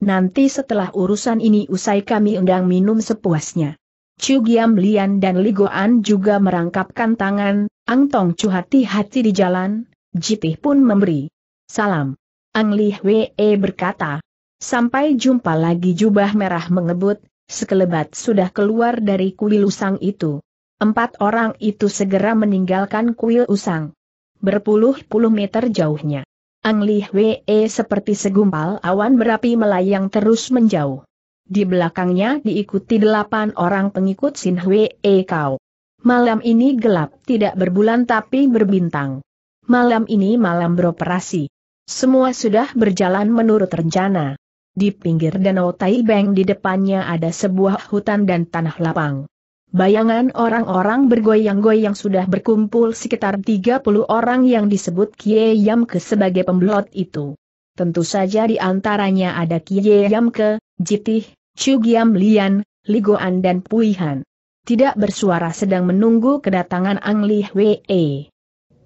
[SPEAKER 1] Nanti setelah urusan ini usai kami undang minum sepuasnya. Chu Giam Lian dan Ligoan juga merangkapkan tangan, Ang Tong Chu hati-hati di jalan, Jitih pun memberi salam. Ang Li Hwee berkata, sampai jumpa lagi jubah merah mengebut, sekelebat sudah keluar dari kuil usang itu. Empat orang itu segera meninggalkan kuil usang. Berpuluh-puluh meter jauhnya. Ang Li Hwee seperti segumpal awan berapi melayang terus menjauh. Di belakangnya diikuti delapan orang pengikut Sin Hwe E Kau. Malam ini gelap, tidak berbulan tapi berbintang. Malam ini malam beroperasi. Semua sudah berjalan menurut rencana. Di pinggir danau Taibeng di depannya ada sebuah hutan dan tanah lapang. Bayangan orang-orang bergoyang-goyang sudah berkumpul sekitar 30 orang yang disebut Kie Yamke sebagai pembelot itu. Tentu saja di antaranya ada Kie Yamke, Jitih, Chu Giam Lian, Ligoan dan Puihan. Tidak bersuara sedang menunggu kedatangan Ang Li Wei.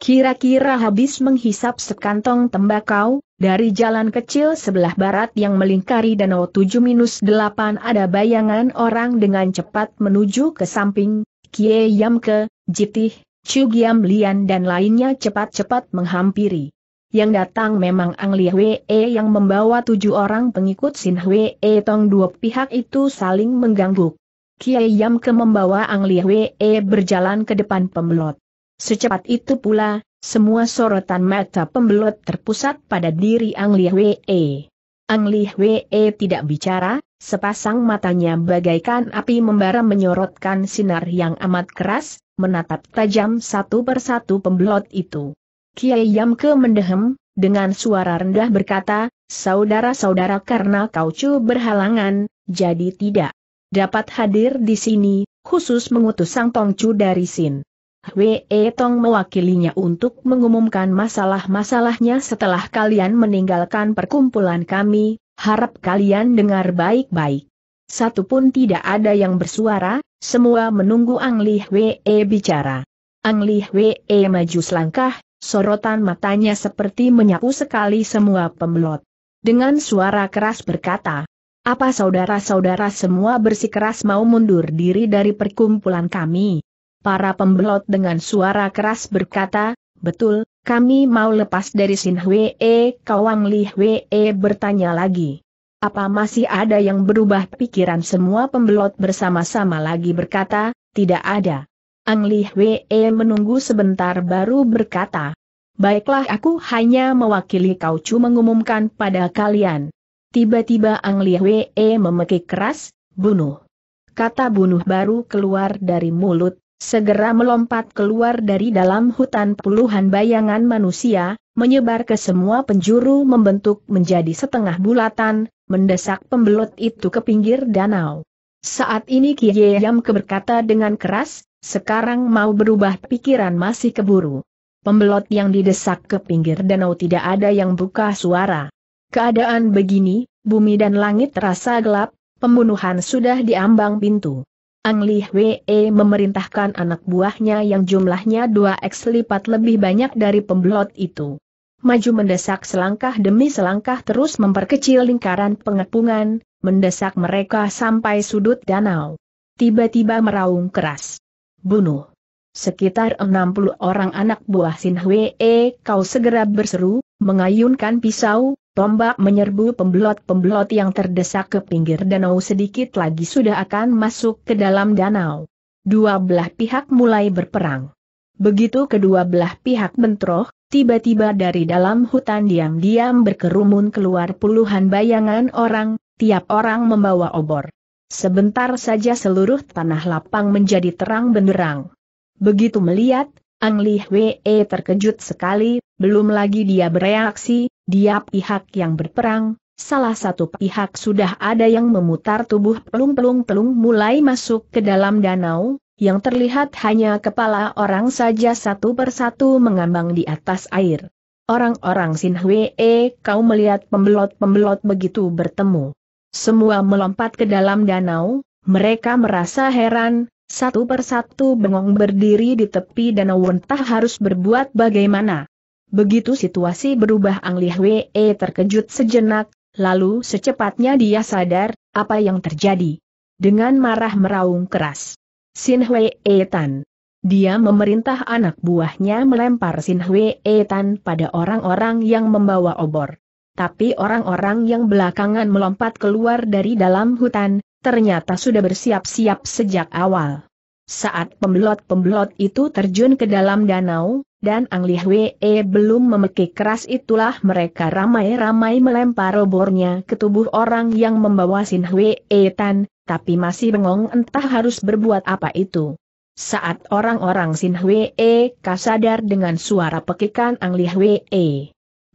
[SPEAKER 1] Kira-kira habis menghisap sekantong tembakau, dari jalan kecil sebelah barat yang melingkari danau Tujuh Minus Delapan ada bayangan orang dengan cepat menuju ke samping, Kie Yam Ke, Jitih, Chu Giam Lian dan lainnya cepat-cepat menghampiri yang datang memang Ang Li Hwee yang membawa tujuh orang pengikut Sin Hwee. Tong dua pihak itu saling mengganggu. Kiai Yam ke membawa Ang Li Hwee berjalan ke depan pembelot. Secepat itu pula, semua sorotan mata pembelot terpusat pada diri Ang Li Hwee. Ang Li Hwee tidak bicara, sepasang matanya bagaikan api membara menyorotkan sinar yang amat keras, menatap tajam satu persatu pembelot itu. Kiai Yamke mendehem, dengan suara rendah berkata, saudara-saudara karena kau cu berhalangan, jadi tidak dapat hadir di sini, khusus mengutus Sang Tongcu dari Sin. Hwe e Tong mewakilinya untuk mengumumkan masalah-masalahnya setelah kalian meninggalkan perkumpulan kami, harap kalian dengar baik-baik. Satu pun tidak ada yang bersuara, semua menunggu Ang Li Hwe e bicara. Ang Li Hwe e maju selangkah, sorotan matanya seperti menyapu sekali semua pembelot. Dengan suara keras berkata, apa saudara-saudara semua bersikeras mau mundur diri dari perkumpulan kami? Para pembelot dengan suara keras berkata, betul, kami mau lepas dari Sin Hwee, Kawang Li Hwee bertanya lagi. Apa masih ada yang berubah pikiran semua pembelot bersama-sama lagi berkata, tidak ada. Ang Li Hwee menunggu sebentar baru berkata, Baiklah aku hanya mewakili Kau cu mengumumkan pada kalian. Tiba-tiba Ang Li Hwee memekik keras, bunuh. Kata bunuh baru keluar dari mulut, segera melompat keluar dari dalam hutan puluhan bayangan manusia, menyebar ke semua penjuru membentuk menjadi setengah bulatan, mendesak pembelot itu ke pinggir danau. Saat ini Kiyayam Yam keberkata dengan keras, sekarang mau berubah pikiran masih keburu. Pembelot yang didesak ke pinggir danau tidak ada yang buka suara. Keadaan begini, bumi dan langit terasa gelap, pembunuhan sudah diambang pintu. Ang Li e memerintahkan anak buahnya yang jumlahnya dua x lipat lebih banyak dari pembelot itu. Maju mendesak selangkah demi selangkah terus memperkecil lingkaran pengepungan, mendesak mereka sampai sudut danau. Tiba-tiba meraung keras bunuh. Sekitar 60 orang anak buah Sin Hwee kau segera berseru, mengayunkan pisau, tombak menyerbu pembelot-pembelot yang terdesak ke pinggir danau sedikit lagi sudah akan masuk ke dalam danau. Dua belah pihak mulai berperang. Begitu kedua belah pihak bentroh, tiba-tiba dari dalam hutan diam-diam berkerumun keluar puluhan bayangan orang, tiap orang membawa obor. Sebentar saja seluruh tanah lapang menjadi terang benderang. Begitu melihat, Ang Li Hwee terkejut sekali, belum lagi dia bereaksi, dia pihak yang berperang, salah satu pihak sudah ada yang memutar tubuh pelung-pelung-pelung mulai masuk ke dalam danau, yang terlihat hanya kepala orang saja satu persatu mengambang di atas air. Orang-orang Sin Hwee, kau melihat pembelot-pembelot begitu bertemu. Semua melompat ke dalam danau, mereka merasa heran, satu persatu bengong berdiri di tepi danau entah harus berbuat bagaimana. Begitu situasi berubah Ang Li Hwe terkejut sejenak, lalu secepatnya dia sadar, apa yang terjadi. Dengan marah meraung keras. Sin Hwe Tan. Dia memerintah anak buahnya melempar Sin Hwe Tan pada orang-orang yang membawa obor tapi orang-orang yang belakangan melompat keluar dari dalam hutan, ternyata sudah bersiap-siap sejak awal. Saat pembelot-pembelot itu terjun ke dalam danau, dan Ang Li belum memekik keras itulah mereka ramai-ramai melempar obornya ke tubuh orang yang membawa Sin Wee Tan, tapi masih bengong entah harus berbuat apa itu. Saat orang-orang Sin Wee kasadar dengan suara pekikan Ang Li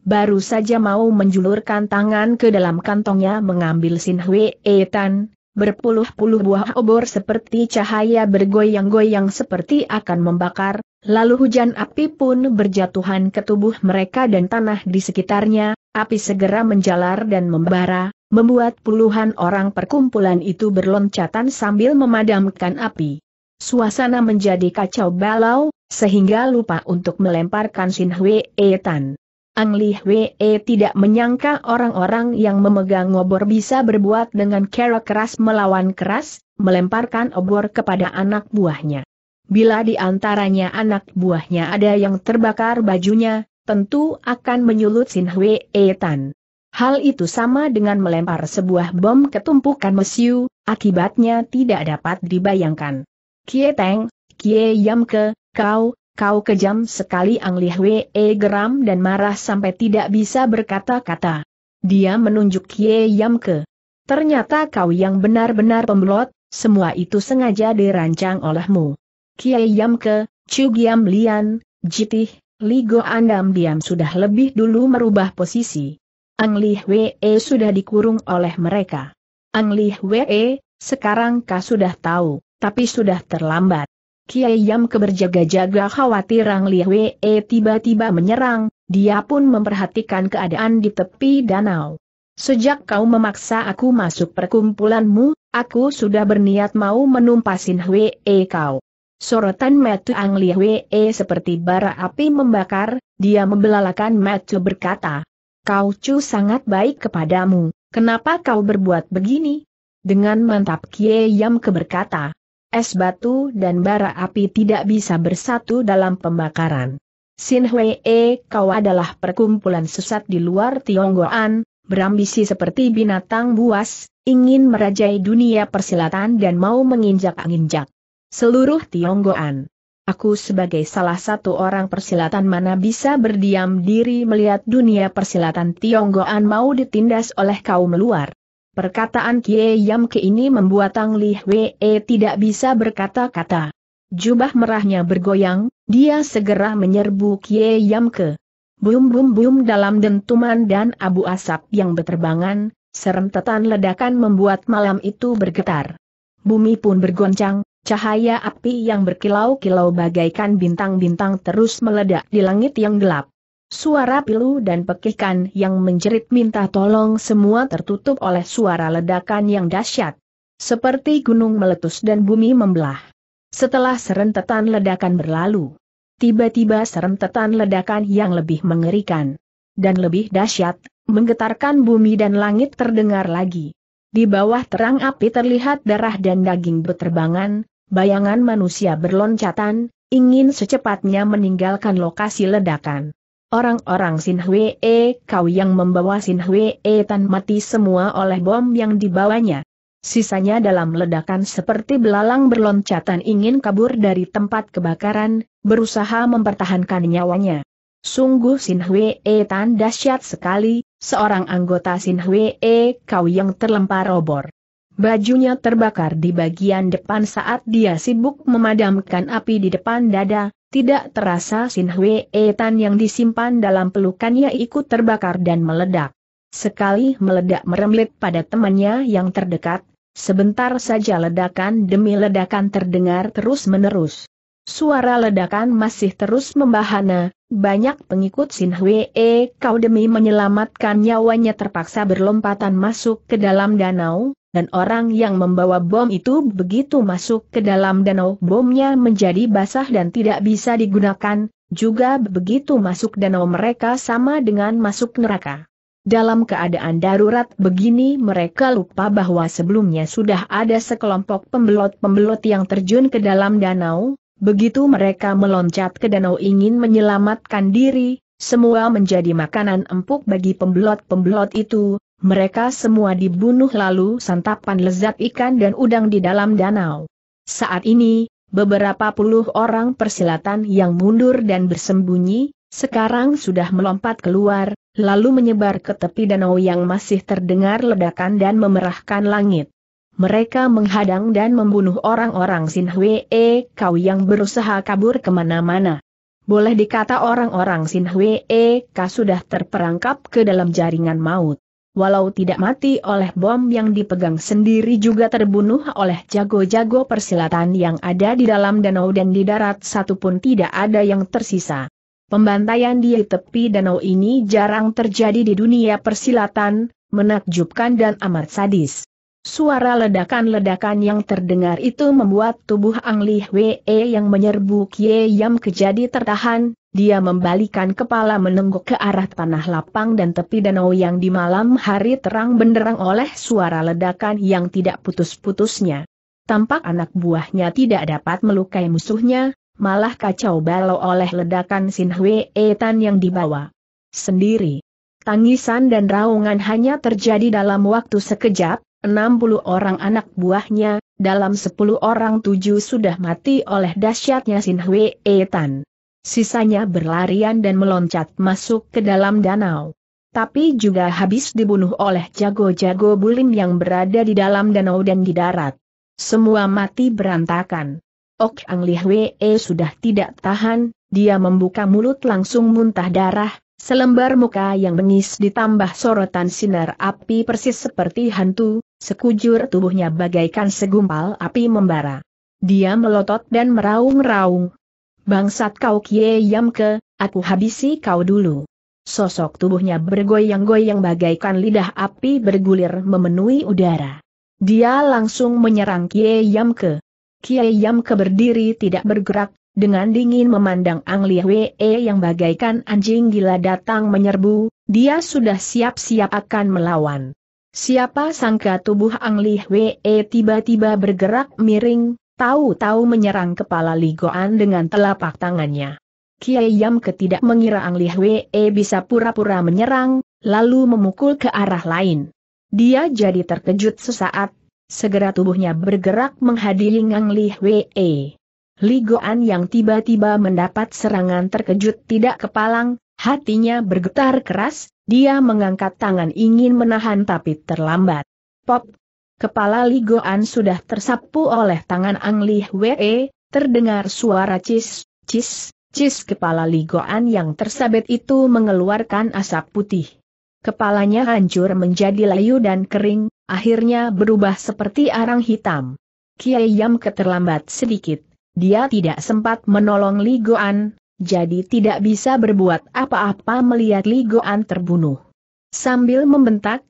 [SPEAKER 1] baru saja mau menjulurkan tangan ke dalam kantongnya mengambil Sin Hui Etan, berpuluh-puluh buah obor seperti cahaya bergoyang-goyang seperti akan membakar, lalu hujan api pun berjatuhan ke tubuh mereka dan tanah di sekitarnya, api segera menjalar dan membara, membuat puluhan orang perkumpulan itu berloncatan sambil memadamkan api. Suasana menjadi kacau balau, sehingga lupa untuk melemparkan Sin Hui Etan. Ang Li Hwee tidak menyangka orang-orang yang memegang obor bisa berbuat dengan cara keras melawan keras, melemparkan obor kepada anak buahnya. Bila di antaranya anak buahnya ada yang terbakar bajunya, tentu akan menyulut Sin Hwee Tan. Hal itu sama dengan melempar sebuah bom ke tumpukan mesiu, akibatnya tidak dapat dibayangkan. Kie Teng, Kie Yamke, kau, kau kejam sekali Ang Li Hwee geram dan marah sampai tidak bisa berkata-kata. Dia menunjuk Ye Yam ke. Ternyata kau yang benar-benar pembelot, semua itu sengaja dirancang olehmu. Kiai Yamke, Chu Giam Lian, Jitih, Ligo Andam Diam sudah lebih dulu merubah posisi. Ang Li Hwee sudah dikurung oleh mereka. Ang Li Hwee, sekarang kau sudah tahu, tapi sudah terlambat. Kiai Yam keberjaga-jaga khawatir Ang Liwee tiba-tiba menyerang, dia pun memperhatikan keadaan di tepi danau. Sejak kau memaksa aku masuk perkumpulanmu, aku sudah berniat mau menumpasin Hwee kau. Sorotan Matthew Ang Liwee seperti bara api membakar, dia membelalakan Matthew berkata, Kau cu sangat baik kepadamu, kenapa kau berbuat begini? Dengan mantap Kiai Yam keberkata, es batu dan bara api tidak bisa bersatu dalam pembakaran. Sin Hwee kau adalah perkumpulan sesat di luar Tionggoan, berambisi seperti binatang buas, ingin merajai dunia persilatan dan mau menginjak-injak seluruh Tionggoan. Aku sebagai salah satu orang persilatan mana bisa berdiam diri melihat dunia persilatan Tionggoan mau ditindas oleh kaum luar. Perkataan Kie Ke ini membuat Tang Li Hwee tidak bisa berkata-kata. Jubah merahnya bergoyang, dia segera menyerbu Kie Ke. Bum-bum-bum dalam dentuman dan abu asap yang berterbangan, serentetan ledakan membuat malam itu bergetar. Bumi pun bergoncang, cahaya api yang berkilau-kilau bagaikan bintang-bintang terus meledak di langit yang gelap. Suara pilu dan pekikan yang menjerit minta tolong semua tertutup oleh suara ledakan yang dahsyat. Seperti gunung meletus dan bumi membelah. Setelah serentetan ledakan berlalu, tiba-tiba serentetan ledakan yang lebih mengerikan dan lebih dahsyat, menggetarkan bumi dan langit terdengar lagi. Di bawah terang api terlihat darah dan daging berterbangan, bayangan manusia berloncatan, ingin secepatnya meninggalkan lokasi ledakan. Orang-orang Sin Hwee, kau yang membawa Sin Hwee Tan mati semua oleh bom yang dibawanya. Sisanya dalam ledakan seperti belalang berloncatan ingin kabur dari tempat kebakaran, berusaha mempertahankan nyawanya. Sungguh Sin Hwee Tan dahsyat sekali, seorang anggota Sin Hwee, kau yang terlempar obor. Bajunya terbakar di bagian depan saat dia sibuk memadamkan api di depan dada, tidak terasa Sin Hwe Etan yang disimpan dalam pelukannya ikut terbakar dan meledak. Sekali meledak merembet pada temannya yang terdekat, sebentar saja ledakan demi ledakan terdengar terus-menerus. Suara ledakan masih terus membahana, banyak pengikut Sin Hwee eh, kau demi menyelamatkan nyawanya terpaksa berlompatan masuk ke dalam danau, dan orang yang membawa bom itu begitu masuk ke dalam danau bomnya menjadi basah dan tidak bisa digunakan, juga begitu masuk danau mereka sama dengan masuk neraka. Dalam keadaan darurat begini mereka lupa bahwa sebelumnya sudah ada sekelompok pembelot-pembelot yang terjun ke dalam danau, Begitu mereka meloncat ke danau ingin menyelamatkan diri, semua menjadi makanan empuk bagi pembelot-pembelot itu, mereka semua dibunuh lalu santapan lezat ikan dan udang di dalam danau. Saat ini, beberapa puluh orang persilatan yang mundur dan bersembunyi, sekarang sudah melompat keluar, lalu menyebar ke tepi danau yang masih terdengar ledakan dan memerahkan langit. Mereka menghadang dan membunuh orang-orang Sin Hwee eh, Kau yang berusaha kabur kemana-mana. Boleh dikata orang-orang Sin Hwee eh, Kau sudah terperangkap ke dalam jaringan maut. Walau tidak mati oleh bom yang dipegang sendiri juga terbunuh oleh jago-jago persilatan yang ada di dalam danau dan di darat satupun tidak ada yang tersisa. Pembantaian di tepi danau ini jarang terjadi di dunia persilatan, menakjubkan dan amat sadis. Suara ledakan-ledakan yang terdengar itu membuat tubuh Ang Li Hwee yang menyerbu Kie Yam kejadi tertahan, dia membalikan kepala menengok ke arah tanah lapang dan tepi danau yang di malam hari terang benderang oleh suara ledakan yang tidak putus-putusnya. Tampak anak buahnya tidak dapat melukai musuhnya, malah kacau balau oleh ledakan Sin Hwee Tan yang dibawa sendiri. Tangisan dan raungan hanya terjadi dalam waktu sekejap, 60 orang anak buahnya, dalam 10 orang tujuh sudah mati oleh dahsyatnya Sin Hwee Tan. Sisanya berlarian dan meloncat masuk ke dalam danau. Tapi juga habis dibunuh oleh jago-jago bulim yang berada di dalam danau dan di darat. Semua mati berantakan. Ok Ang Li Hwee sudah tidak tahan, dia membuka mulut langsung muntah darah, Selembar muka yang bengis ditambah sorotan sinar api persis seperti hantu, Sekujur tubuhnya bagaikan segumpal api membara. Dia melotot dan meraung-raung. Bangsat kau kie yam ke, aku habisi kau dulu. Sosok tubuhnya bergoyang-goyang bagaikan lidah api bergulir memenuhi udara. Dia langsung menyerang Kie Yam Ke. Kie Yam Ke berdiri tidak bergerak, dengan dingin memandang Ang Lia Wee yang bagaikan anjing gila datang menyerbu, dia sudah siap-siap akan melawan. Siapa sangka tubuh Ang Li Hwee tiba-tiba bergerak miring, tahu-tahu menyerang kepala Li Goan dengan telapak tangannya. Kiai Yam ketidak mengira Ang Li Hwee bisa pura-pura menyerang, lalu memukul ke arah lain. Dia jadi terkejut sesaat, segera tubuhnya bergerak menghadiri Ang Li Hwee. Li Goan yang tiba-tiba mendapat serangan terkejut tidak kepalang, hatinya bergetar keras, dia mengangkat tangan ingin menahan tapi terlambat. Pop! Kepala Ligoan sudah tersapu oleh tangan Ang Li Wee, terdengar suara cis, cis, cis kepala Ligoan yang tersabet itu mengeluarkan asap putih. Kepalanya hancur menjadi layu dan kering, akhirnya berubah seperti arang hitam. Kiai Yam keterlambat sedikit, dia tidak sempat menolong Ligoan, jadi tidak bisa berbuat apa-apa melihat Ligoan terbunuh. Sambil membentak,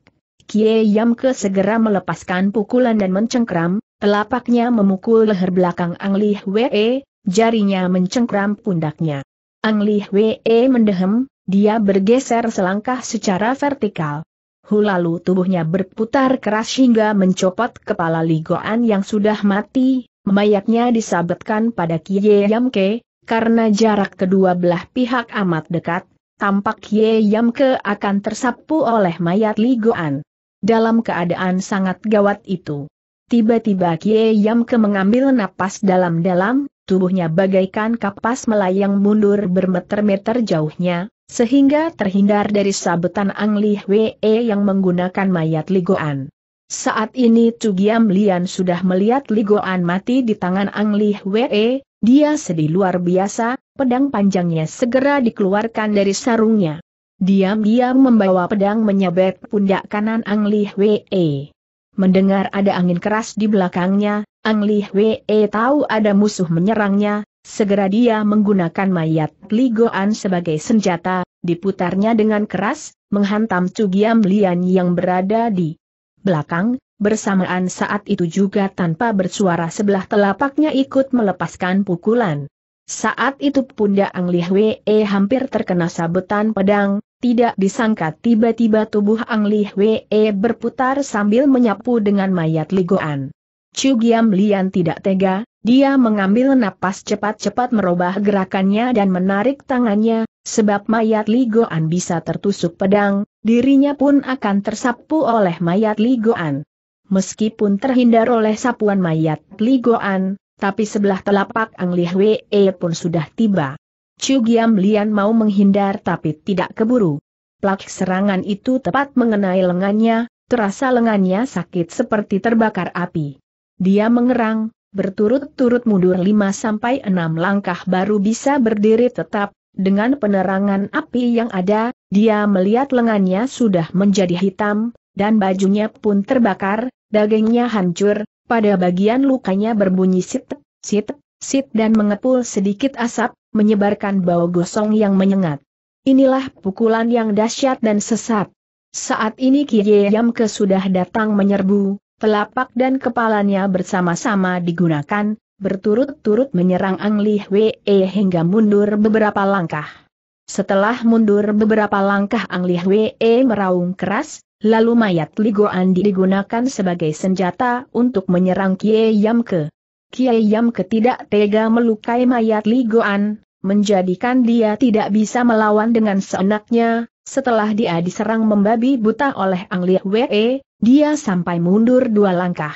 [SPEAKER 1] Kie Yam ke segera melepaskan pukulan dan mencengkram, telapaknya memukul leher belakang Ang Li Hwee, jarinya mencengkram pundaknya. Ang Li Hwee mendehem, dia bergeser selangkah secara vertikal. Hulalu tubuhnya berputar keras hingga mencopot kepala Ligoan yang sudah mati, mayatnya disabetkan pada Kie Yamke, karena jarak kedua belah pihak amat dekat, tampak Ye Yamke akan tersapu oleh mayat Ligoan. Dalam keadaan sangat gawat itu. Tiba-tiba Ye Yamke mengambil napas dalam-dalam, tubuhnya bagaikan kapas melayang mundur bermeter-meter jauhnya, sehingga terhindar dari sabetan Ang Li Wee yang menggunakan mayat Ligoan. Saat ini Tugiam Lian sudah melihat Ligoan mati di tangan Ang Li Wee, dia sedih luar biasa, pedang panjangnya segera dikeluarkan dari sarungnya. Diam-diam membawa pedang menyabet pundak kanan Ang Li Hwee. Mendengar ada angin keras di belakangnya, Ang Li Hwee tahu ada musuh menyerangnya, segera dia menggunakan mayat Ligoan sebagai senjata, diputarnya dengan keras, menghantam Cugiam Lian yang berada di belakang, Bersamaan saat itu juga tanpa bersuara sebelah telapaknya ikut melepaskan pukulan. Saat itu pundak Ang Li Hwee hampir terkena sabetan pedang, tidak disangka tiba-tiba tubuh Ang Li Hwee berputar sambil menyapu dengan mayat Ligoan. Chu Giam Lian tidak tega, dia mengambil napas cepat-cepat merubah gerakannya dan menarik tangannya, sebab mayat Ligoan bisa tertusuk pedang, dirinya pun akan tersapu oleh mayat Ligoan. Meskipun terhindar oleh sapuan mayat Ligoan, tapi sebelah telapak Ang Li pun sudah tiba. Chu Giam Lian mau menghindar tapi tidak keburu. Plak serangan itu tepat mengenai lengannya, terasa lengannya sakit seperti terbakar api. Dia mengerang, berturut-turut mundur 5-6 langkah baru bisa berdiri tetap, dengan penerangan api yang ada, dia melihat lengannya sudah menjadi hitam, dan bajunya pun terbakar, Dagingnya hancur, pada bagian lukanya berbunyi sit, sit, sit dan mengepul sedikit asap, menyebarkan bau gosong yang menyengat. Inilah pukulan yang dahsyat dan sesat. Saat ini Kiye ke sudah datang menyerbu, telapak dan kepalanya bersama-sama digunakan, berturut-turut menyerang Ang Li Hwee hingga mundur beberapa langkah. Setelah mundur beberapa langkah Ang Li Hwee meraung keras, Lalu mayat ligoan digunakan sebagai senjata untuk menyerang Kiai Yamke. Kiai Yamke tidak tega melukai mayat Ligoan, menjadikan dia tidak bisa melawan dengan seenaknya, setelah dia diserang membabi buta oleh Ang Liak Wee, dia sampai mundur dua langkah.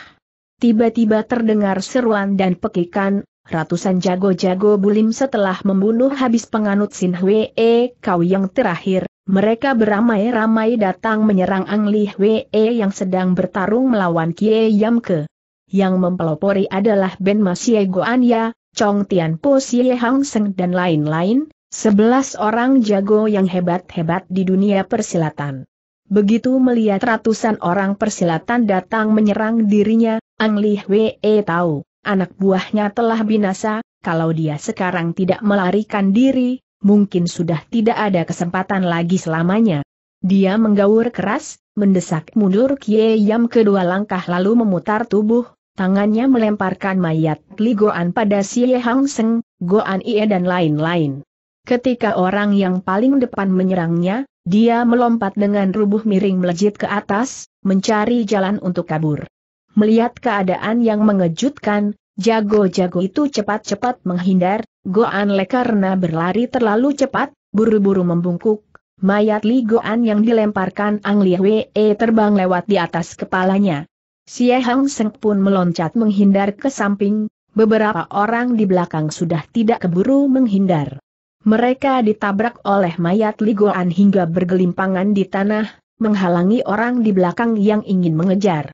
[SPEAKER 1] Tiba-tiba terdengar seruan dan pekikan, Ratusan jago-jago bulim setelah membunuh habis penganut Sin Hwee Kau yang terakhir, mereka beramai-ramai datang menyerang Ang Li Hwee yang sedang bertarung melawan Kie Yam Ke. Yang mempelopori adalah Ben Masie Goanya, Chong Tian Po Sie Hang Seng dan lain-lain, sebelas orang jago yang hebat-hebat di dunia persilatan. Begitu melihat ratusan orang persilatan datang menyerang dirinya, Ang Li Hwee tahu anak buahnya telah binasa, kalau dia sekarang tidak melarikan diri, mungkin sudah tidak ada kesempatan lagi selamanya. Dia menggaur keras, mendesak mundur Kie Yam kedua langkah lalu memutar tubuh, tangannya melemparkan mayat Li Goan pada Xie Hang Seng, Goan Ie dan lain-lain. Ketika orang yang paling depan menyerangnya, dia melompat dengan rubuh miring melejit ke atas, mencari jalan untuk kabur. Melihat keadaan yang mengejutkan, jago-jago itu cepat-cepat menghindar, Goan Le karena berlari terlalu cepat, buru-buru membungkuk. Mayat Li Goan yang dilemparkan Ang Li Wei terbang lewat di atas kepalanya. Xie Hang Seng pun meloncat menghindar ke samping, beberapa orang di belakang sudah tidak keburu menghindar. Mereka ditabrak oleh mayat Li Goan hingga bergelimpangan di tanah, menghalangi orang di belakang yang ingin mengejar.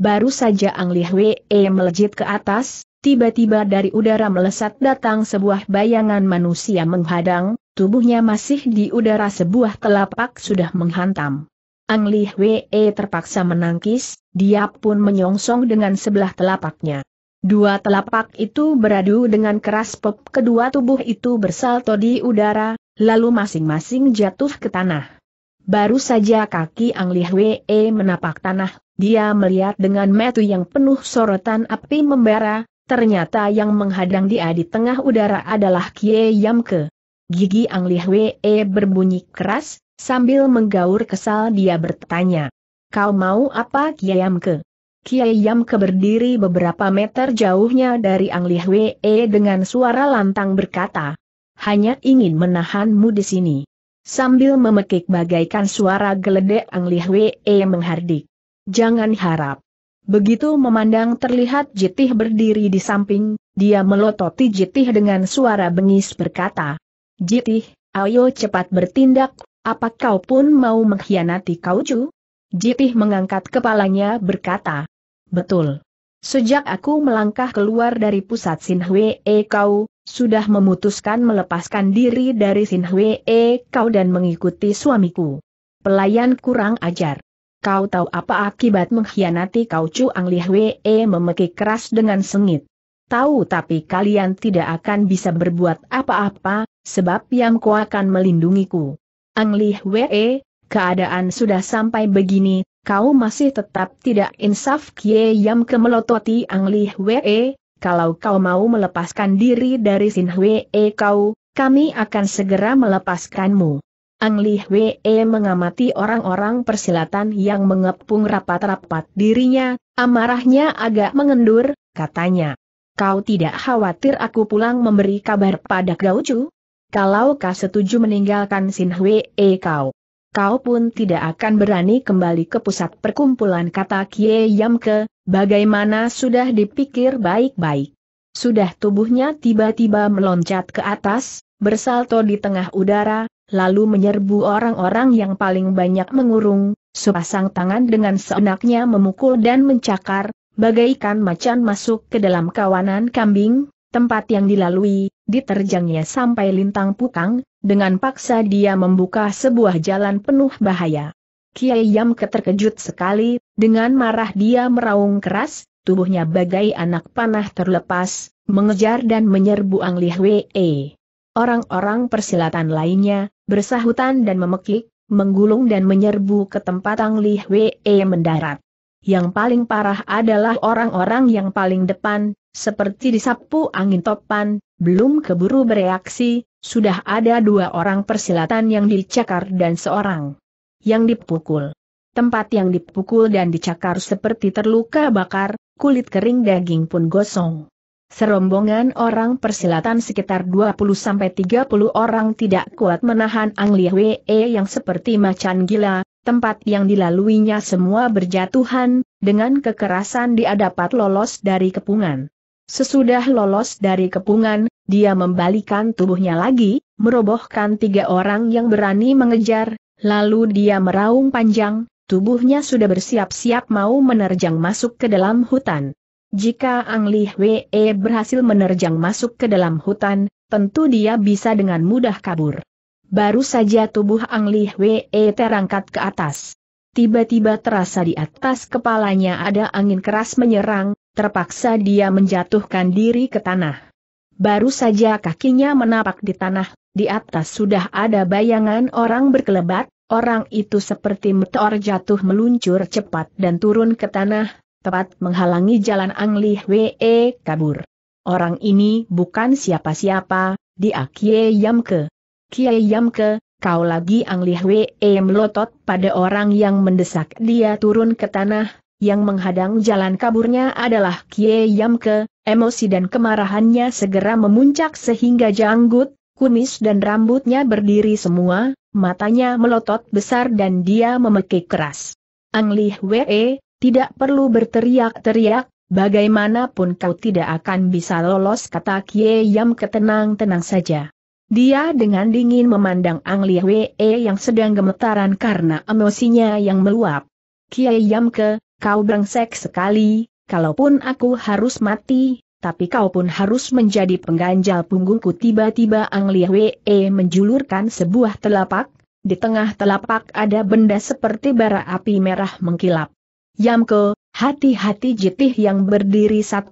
[SPEAKER 1] Baru saja Ang Li Hwee eh, melejit ke atas, tiba-tiba dari udara melesat datang sebuah bayangan manusia menghadang, tubuhnya masih di udara sebuah telapak sudah menghantam. Ang Li Hwee eh, terpaksa menangkis, dia pun menyongsong dengan sebelah telapaknya. Dua telapak itu beradu dengan keras pop kedua tubuh itu bersalto di udara, lalu masing-masing jatuh ke tanah. Baru saja kaki Ang Li Hwee eh, menapak tanah, dia melihat dengan metu yang penuh sorotan api membara, ternyata yang menghadang dia di tengah udara adalah Kie Yamke. Gigi Ang Lihwe e berbunyi keras, sambil menggaur kesal dia bertanya. Kau mau apa Kie Yamke? Kiai Yamke berdiri beberapa meter jauhnya dari Ang Lih e dengan suara lantang berkata, hanya ingin menahanmu di sini. Sambil memekik bagaikan suara geledek Ang Lih e menghardik. Jangan harap. Begitu memandang terlihat Jitih berdiri di samping, dia melototi Jitih dengan suara bengis berkata, Jitih, ayo cepat bertindak, apa kau pun mau mengkhianati cu? Jitih mengangkat kepalanya berkata, Betul. Sejak aku melangkah keluar dari pusat Sinhwe E Kau, sudah memutuskan melepaskan diri dari Sinhwe E Kau dan mengikuti suamiku. Pelayan kurang ajar. Kau tahu apa akibat mengkhianati kau Chu Ang Li Hwe memekik keras dengan sengit. Tahu tapi kalian tidak akan bisa berbuat apa-apa, sebab Yang ku akan melindungiku. Ang Li Hwe, e, keadaan sudah sampai begini, kau masih tetap tidak insaf Kie yang kemelototi Ang Li Hwe, e. kalau kau mau melepaskan diri dari Sin Hwe kau, kami akan segera melepaskanmu. Ang Li Hwee mengamati orang-orang persilatan yang mengepung rapat-rapat dirinya, amarahnya agak mengendur, katanya. Kau tidak khawatir aku pulang memberi kabar pada Gaucu? Kalau kau setuju meninggalkan Sin Hwee kau. Kau pun tidak akan berani kembali ke pusat perkumpulan kata Kie Yamke, bagaimana sudah dipikir baik-baik. Sudah tubuhnya tiba-tiba meloncat ke atas, bersalto di tengah udara, lalu menyerbu orang-orang yang paling banyak mengurung, sepasang tangan dengan seenaknya memukul dan mencakar, bagaikan macan masuk ke dalam kawanan kambing, tempat yang dilalui, diterjangnya sampai lintang pukang, dengan paksa dia membuka sebuah jalan penuh bahaya. Kiai Yam keterkejut sekali, dengan marah dia meraung keras, tubuhnya bagai anak panah terlepas, mengejar dan menyerbu Ang Lihwee. Orang-orang persilatan lainnya, bersahutan dan memekik, menggulung dan menyerbu ke tempat Ang Li Hwee mendarat. Yang paling parah adalah orang-orang yang paling depan, seperti disapu angin topan, belum keburu bereaksi, sudah ada dua orang persilatan yang dicakar dan seorang yang dipukul. Tempat yang dipukul dan dicakar seperti terluka bakar, kulit kering daging pun gosong. Serombongan orang persilatan sekitar 20-30 orang tidak kuat menahan Ang Wee yang seperti macan gila, tempat yang dilaluinya semua berjatuhan, dengan kekerasan dia dapat lolos dari kepungan. Sesudah lolos dari kepungan, dia membalikan tubuhnya lagi, merobohkan tiga orang yang berani mengejar, lalu dia meraung panjang, tubuhnya sudah bersiap-siap mau menerjang masuk ke dalam hutan. Jika Ang Li Hwee berhasil menerjang masuk ke dalam hutan, tentu dia bisa dengan mudah kabur. Baru saja tubuh Ang Li Hwee terangkat ke atas. Tiba-tiba terasa di atas kepalanya ada angin keras menyerang, terpaksa dia menjatuhkan diri ke tanah. Baru saja kakinya menapak di tanah, di atas sudah ada bayangan orang berkelebat, orang itu seperti meteor jatuh meluncur cepat dan turun ke tanah, Tepat menghalangi jalan Ang Li Wee e kabur. Orang ini bukan siapa-siapa, dia Kie Yamke. Kie Yamke, kau lagi Ang Li Wee e melotot pada orang yang mendesak dia turun ke tanah, yang menghadang jalan kaburnya adalah Kie Yamke, emosi dan kemarahannya segera memuncak sehingga janggut, kumis dan rambutnya berdiri semua, matanya melotot besar dan dia memekik keras. Ang Li Wee, tidak perlu berteriak-teriak, bagaimanapun kau tidak akan bisa lolos kata Kie Yam ketenang-tenang saja. Dia dengan dingin memandang Ang Li Wei yang sedang gemetaran karena emosinya yang meluap. Yam ke, kau brengsek sekali, kalaupun aku harus mati, tapi kau pun harus menjadi pengganjal punggungku tiba-tiba Ang Li Wei menjulurkan sebuah telapak, di tengah telapak ada benda seperti bara api merah mengkilap. Yamko, hati-hati jitih yang berdiri 1,5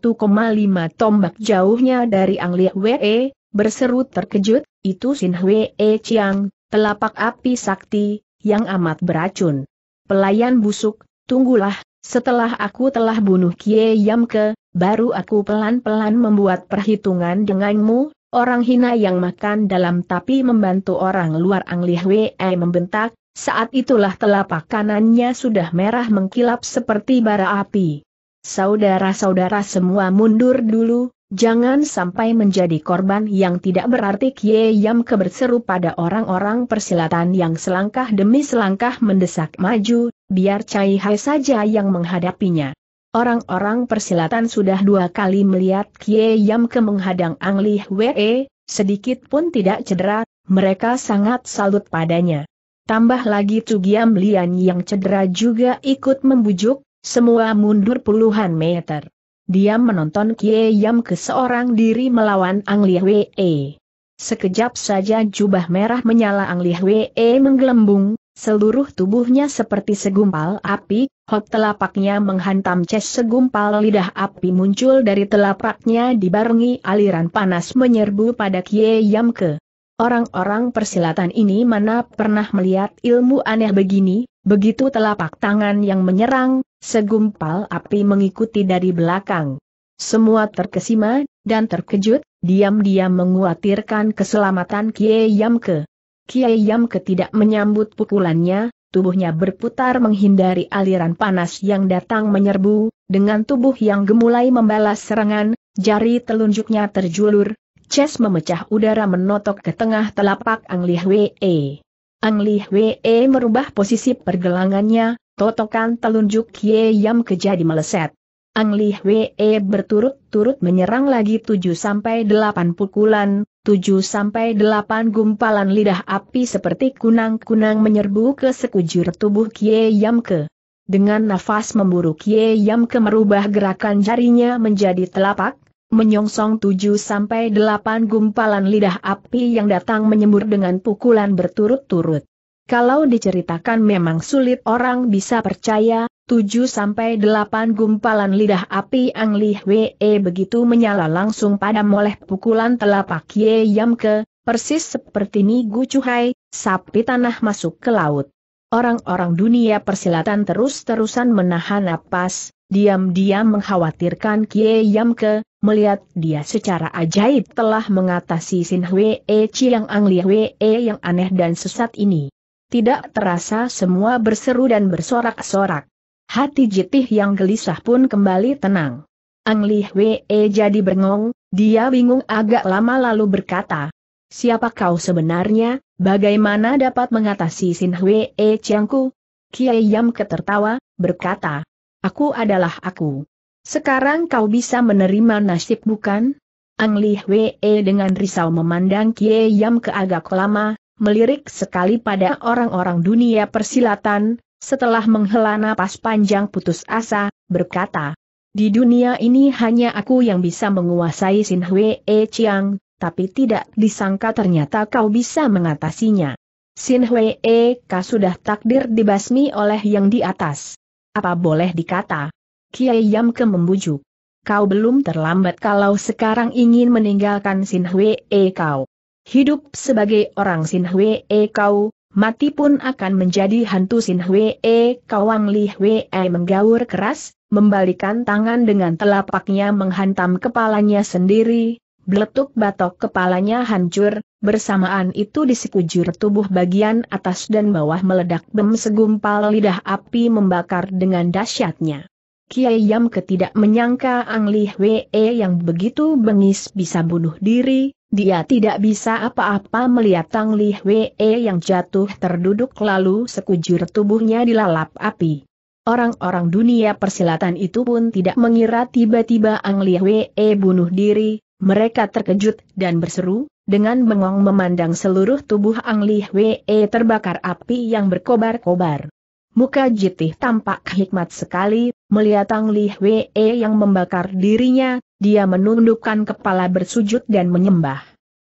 [SPEAKER 1] tombak jauhnya dari Ang Lia Wee, berseru terkejut, itu Sin Hwee Chiang, telapak api sakti, yang amat beracun. Pelayan busuk, tunggulah, setelah aku telah bunuh Kie Yamke, baru aku pelan-pelan membuat perhitungan denganmu, orang hina yang makan dalam tapi membantu orang luar Ang Wee membentak, saat itulah telapak kanannya sudah merah mengkilap seperti bara api. Saudara-saudara semua mundur dulu, jangan sampai menjadi korban yang tidak berarti Kie Yam keberseru pada orang-orang persilatan yang selangkah demi selangkah mendesak maju, biar Cai Hai saja yang menghadapinya. Orang-orang persilatan sudah dua kali melihat Kie Yam ke menghadang Ang Li Wee, sedikit pun tidak cedera, mereka sangat salut padanya. Tambah lagi Tugiam Lian yang cedera juga ikut membujuk, semua mundur puluhan meter. Dia menonton Kie Yam ke seorang diri melawan Ang Lia Wee. Sekejap saja jubah merah menyala Ang Li Wee menggelembung, seluruh tubuhnya seperti segumpal api, hot telapaknya menghantam ces segumpal lidah api muncul dari telapaknya dibarengi aliran panas menyerbu pada Kie Yam ke. Orang-orang persilatan ini mana pernah melihat ilmu aneh begini, begitu telapak tangan yang menyerang, segumpal api mengikuti dari belakang. Semua terkesima, dan terkejut, diam-diam menguatirkan keselamatan Kiai Yamke. Kiai Yamke tidak menyambut pukulannya, tubuhnya berputar menghindari aliran panas yang datang menyerbu, dengan tubuh yang gemulai membalas serangan, jari telunjuknya terjulur, Ches memecah udara menotok ke tengah telapak Ang Li Hwee. Ang Li Hwee merubah posisi pergelangannya, totokan telunjuk Ye Yam kejadi meleset. Ang Li Hwee berturut-turut menyerang lagi 7-8 pukulan, 7-8 gumpalan lidah api seperti kunang-kunang menyerbu ke sekujur tubuh Ye Yam ke. Dengan nafas memburu Yam ke merubah gerakan jarinya menjadi telapak, menyongsong tujuh sampai delapan gumpalan lidah api yang datang menyembur dengan pukulan berturut-turut. Kalau diceritakan memang sulit orang bisa percaya, tujuh sampai delapan gumpalan lidah api Ang Li Wee begitu menyala langsung pada oleh pukulan telapak Ye Yam Ke, persis seperti Ni Gu Cuhai, sapi tanah masuk ke laut. Orang-orang dunia persilatan terus-terusan menahan napas, diam-diam mengkhawatirkan Kie Yam Ke, Melihat dia secara ajaib telah mengatasi Sin Hwee Chiang Ang Lia Hwee yang aneh dan sesat ini. Tidak terasa semua berseru dan bersorak-sorak. Hati jitih yang gelisah pun kembali tenang. Ang Li Hwee jadi bengong, dia bingung agak lama lalu berkata, Siapa kau sebenarnya, bagaimana dapat mengatasi Sin Hwee Chiangku? Kiai Yam ketertawa, berkata, Aku adalah aku. Sekarang kau bisa menerima nasib bukan? Ang Li Hwee dengan risau memandang Kie Yam ke agak lama, melirik sekali pada orang-orang dunia persilatan, setelah menghela napas panjang putus asa, berkata, Di dunia ini hanya aku yang bisa menguasai Sin Hwee Chiang, tapi tidak disangka ternyata kau bisa mengatasinya. Sin Hwee kau sudah takdir dibasmi oleh yang di atas. Apa boleh dikata, Kiai Yamke membujuk. Kau belum terlambat kalau sekarang ingin meninggalkan Sin Hwee kau. Hidup sebagai orang Sin Hwee kau, mati pun akan menjadi hantu Sin Hwee kau Wang Li Hwee menggaur keras, membalikan tangan dengan telapaknya menghantam kepalanya sendiri, Beletuk batok kepalanya hancur, bersamaan itu di sekujur tubuh bagian atas dan bawah meledak bem segumpal lidah api membakar dengan dahsyatnya. Kiai Yam ketidak menyangka Ang Li Hwee yang begitu bengis bisa bunuh diri, dia tidak bisa apa-apa melihat Ang Li Hwee yang jatuh terduduk lalu sekujur tubuhnya dilalap api. Orang-orang dunia persilatan itu pun tidak mengira tiba-tiba Ang Li Hwee bunuh diri, mereka terkejut dan berseru, dengan bengong memandang seluruh tubuh Ang Li Hwee terbakar api yang berkobar-kobar. Muka Jitih tampak hikmat sekali, Melihat Tang Li Hwee yang membakar dirinya, dia menundukkan kepala bersujud dan menyembah.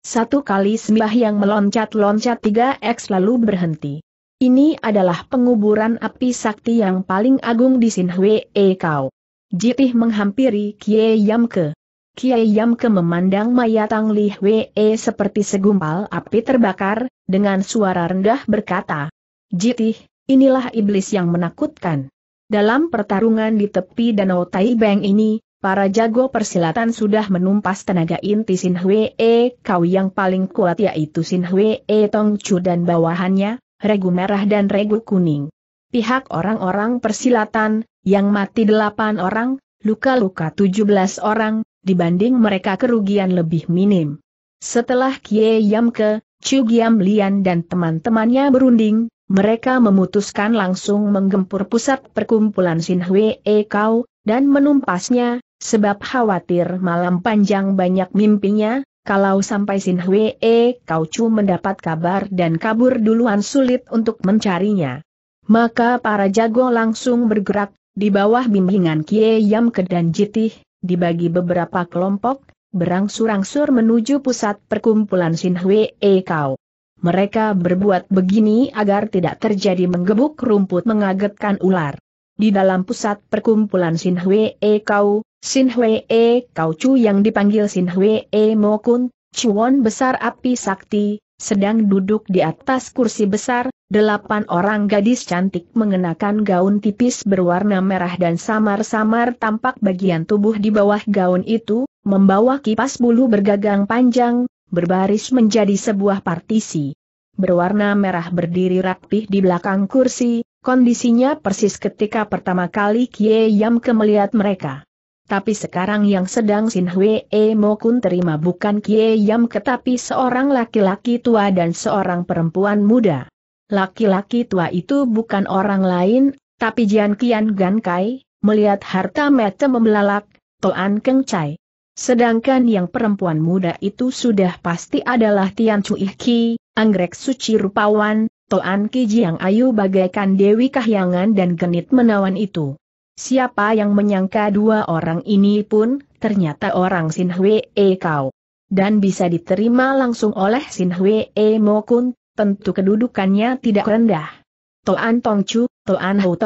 [SPEAKER 1] Satu kali sembah yang meloncat-loncat tiga x lalu berhenti. Ini adalah penguburan api sakti yang paling agung di Sin Hwee Kau. Jitih menghampiri Kie Yamke. Kiai Yamke memandang mayat Tang Li Hwee seperti segumpal api terbakar, dengan suara rendah berkata, Jitih, inilah iblis yang menakutkan. Dalam pertarungan di tepi Danau Taibeng ini, para jago persilatan sudah menumpas tenaga inti Sin Hwee Kau yang paling kuat yaitu Sin Hwee e Tong Chu dan bawahannya, Regu Merah dan Regu Kuning. Pihak orang-orang persilatan, yang mati delapan orang, luka-luka tujuh belas orang, dibanding mereka kerugian lebih minim. Setelah Kie Yamke, Chu Giam Lian dan teman-temannya berunding, mereka memutuskan langsung menggempur pusat perkumpulan Sin Hwe E Kau, dan menumpasnya, sebab khawatir malam panjang banyak mimpinya, kalau sampai Sin Hwe E Kau Chu mendapat kabar dan kabur duluan sulit untuk mencarinya. Maka para jago langsung bergerak, di bawah bimbingan Kie Yam dan Jitih, dibagi beberapa kelompok, berangsur-angsur menuju pusat perkumpulan Sin Hwe E Kau. Mereka berbuat begini agar tidak terjadi menggebuk rumput mengagetkan ular. Di dalam pusat perkumpulan Sin Hwe E Kau, Sin Hwe E Kau Chu yang dipanggil Sin Hwe E Mo Kun, Besar Api Sakti, sedang duduk di atas kursi besar, delapan orang gadis cantik mengenakan gaun tipis berwarna merah dan samar-samar tampak bagian tubuh di bawah gaun itu, membawa kipas bulu bergagang panjang, berbaris menjadi sebuah partisi. Berwarna merah berdiri rapih di belakang kursi, kondisinya persis ketika pertama kali Kie Yam ke melihat mereka. Tapi sekarang yang sedang Sin Hwe E Mo Kun terima bukan Kie Yam tetapi seorang laki-laki tua dan seorang perempuan muda. Laki-laki tua itu bukan orang lain, tapi Jian Kian Gan Kai, melihat harta mata membelalak, Toan Keng Chai. Sedangkan yang perempuan muda itu sudah pasti adalah Tian Cui Ki, anggrek suci rupawan, Toan Ki Jiang Ayu bagaikan Dewi Kahyangan dan genit menawan itu. Siapa yang menyangka dua orang ini pun, ternyata orang Sin Hwe E Kau. Dan bisa diterima langsung oleh Sin Hwe E Mo Kun, tentu kedudukannya tidak rendah. Toan Tongcu, Toan Hou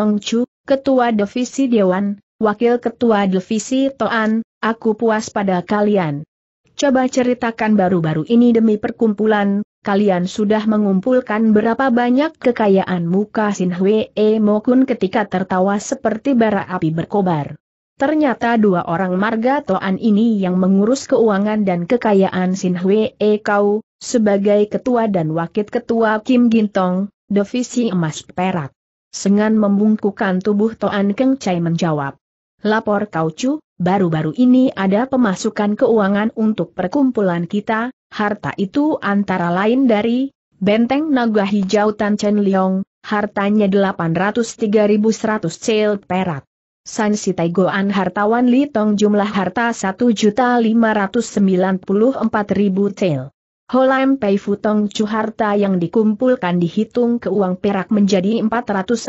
[SPEAKER 1] Ketua Divisi Dewan, Wakil Ketua Divisi Toan, aku puas pada kalian. Coba ceritakan baru-baru ini demi perkumpulan, kalian sudah mengumpulkan berapa banyak kekayaan muka Sin Hwe e Mokun ketika tertawa seperti bara api berkobar. Ternyata dua orang marga Toan ini yang mengurus keuangan dan kekayaan Sin Hwe e Kau, sebagai ketua dan wakil ketua Kim Gintong, divisi emas perak. Sengan membungkukan tubuh Toan Keng Chai menjawab. Lapor cu, baru-baru ini ada pemasukan keuangan untuk perkumpulan kita, harta itu antara lain dari Benteng Naga Hijau Tan Chen Liong, hartanya 803.100 cel perak. San Sitaigoan hartawan Li Tong jumlah harta 1.594.000 cel. Holam Pei Futong Chu harta yang dikumpulkan dihitung ke uang perak menjadi 466.000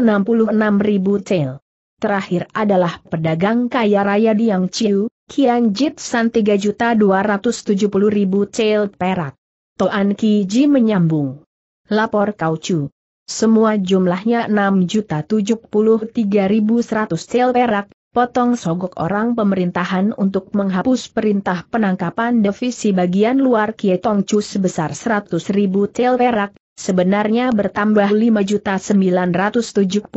[SPEAKER 1] cel terakhir adalah pedagang kaya raya Diang Chiu, Kian Jit San 3.270.000 cel perak. Toan Ki Ji menyambung. Lapor Kau Chu. Semua jumlahnya 6.073.100 cel perak, potong sogok orang pemerintahan untuk menghapus perintah penangkapan divisi bagian luar Kietong Chu sebesar ribu cel perak, sebenarnya bertambah 5.973.100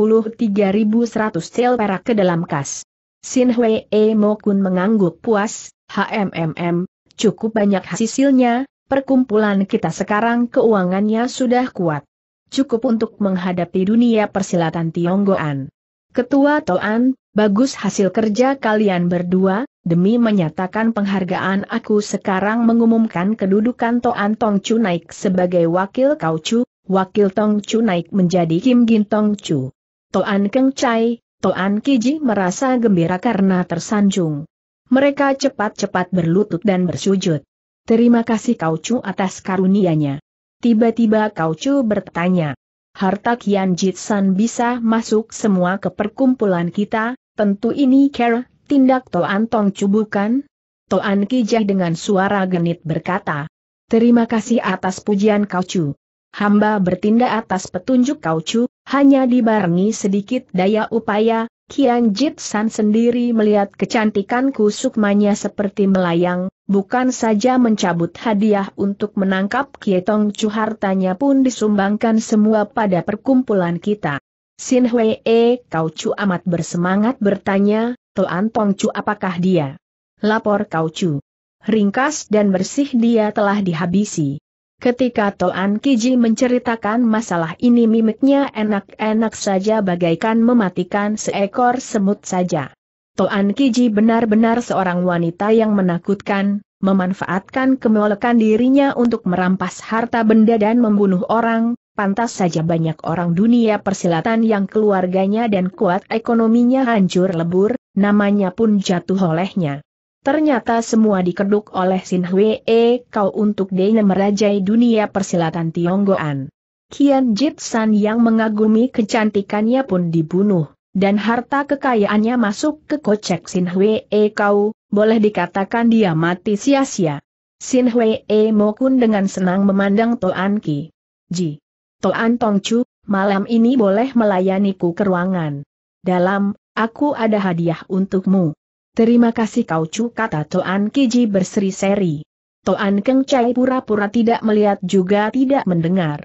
[SPEAKER 1] sel perak ke dalam kas. Sin Hwee Mo Kun mengangguk puas, HMMM, cukup banyak hasilnya, perkumpulan kita sekarang keuangannya sudah kuat. Cukup untuk menghadapi dunia persilatan Tionggoan. Ketua Toan, Bagus hasil kerja kalian berdua, demi menyatakan penghargaan aku sekarang mengumumkan kedudukan Toan Tong Chu naik sebagai wakil Kau Chu, wakil Tong Chu naik menjadi Kim Gin Tong Chu. Toan Keng Chai, Toan Kiji merasa gembira karena tersanjung. Mereka cepat-cepat berlutut dan bersujud. Terima kasih Kau Chu atas karunianya. Tiba-tiba Kau Chu bertanya. Harta Kian Jitsan bisa masuk semua ke perkumpulan kita, Tentu ini care, tindak Toan Tong Chu bukan? Toan Kijah dengan suara genit berkata. Terima kasih atas pujian kau Chu. Hamba bertindak atas petunjuk kau Chu, hanya dibarengi sedikit daya upaya, Kian Jit San sendiri melihat kecantikanku sukmanya seperti melayang, bukan saja mencabut hadiah untuk menangkap Kietong Chu hartanya pun disumbangkan semua pada perkumpulan kita. Sin Hwee Kau cu amat bersemangat bertanya, Toan Pong cu apakah dia? Lapor Kau cu. Ringkas dan bersih dia telah dihabisi. Ketika Toan Kiji menceritakan masalah ini mimiknya enak-enak saja bagaikan mematikan seekor semut saja. Toan Kiji benar-benar seorang wanita yang menakutkan, memanfaatkan kemolekan dirinya untuk merampas harta benda dan membunuh orang, Pantas saja banyak orang dunia persilatan yang keluarganya dan kuat ekonominya hancur lebur, namanya pun jatuh olehnya. Ternyata semua dikeduk oleh Sin Hwee Kau untuk dia merajai dunia persilatan Tionggoan. Kian Jit San yang mengagumi kecantikannya pun dibunuh, dan harta kekayaannya masuk ke kocek Sin Hwee Kau, boleh dikatakan dia mati sia-sia. Sin Hwee Mokun dengan senang memandang Toan Ki. Ji. Toan Tongcu, malam ini boleh melayaniku ke ruangan. Dalam, aku ada hadiah untukmu. Terima kasih kau cu kata Toan Kiji berseri-seri. Toan Keng Chai pura-pura tidak melihat juga tidak mendengar.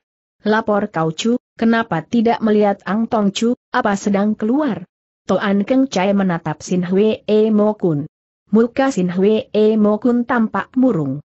[SPEAKER 1] Lapor kau cu, kenapa tidak melihat Ang Tong apa sedang keluar? Toan Keng Chai menatap Sin Hwe E Mo Muka Sin Hwe E Mo tampak murung.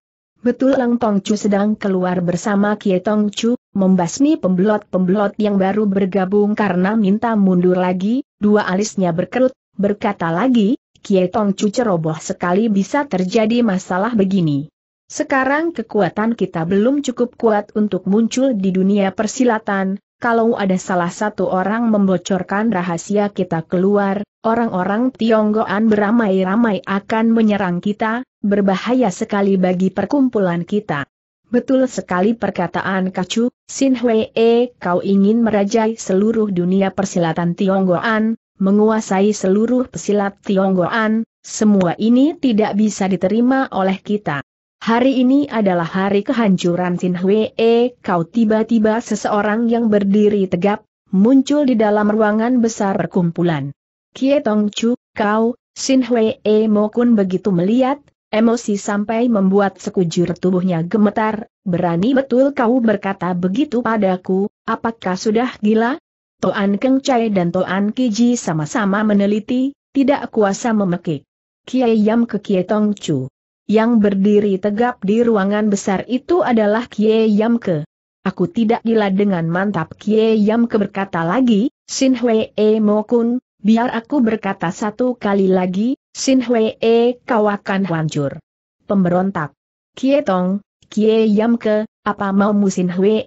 [SPEAKER 1] Betul Ang Tong sedang keluar bersama Kie Tong membasmi pembelot-pembelot yang baru bergabung karena minta mundur lagi, dua alisnya berkerut, berkata lagi, Kietong Chu ceroboh sekali bisa terjadi masalah begini. Sekarang kekuatan kita belum cukup kuat untuk muncul di dunia persilatan, kalau ada salah satu orang membocorkan rahasia kita keluar, orang-orang Tionggoan beramai-ramai akan menyerang kita, berbahaya sekali bagi perkumpulan kita. Betul sekali perkataan Kacu, Sin Hwee kau ingin merajai seluruh dunia persilatan Tionggoan, menguasai seluruh pesilat Tionggoan, semua ini tidak bisa diterima oleh kita. Hari ini adalah hari kehancuran Sin Hwee kau tiba-tiba seseorang yang berdiri tegap, muncul di dalam ruangan besar perkumpulan. Kie Tong Chu, kau, Sin Hwee Mokun begitu melihat, Emosi sampai membuat sekujur tubuhnya gemetar, berani betul kau berkata begitu padaku, apakah sudah gila? Toan Keng Chai dan Toan Kiji sama-sama meneliti, tidak kuasa memekik. Kie Yam ke Kie Tong Chu. Yang berdiri tegap di ruangan besar itu adalah Kie Yam ke. Aku tidak gila dengan mantap Kie Yam ke berkata lagi, Sin Hwee Mo Kun, biar aku berkata satu kali lagi, Sin Hwee akan hancur. Pemberontak. Kietong, Kie Yam Ke, apa mau Musin Hwee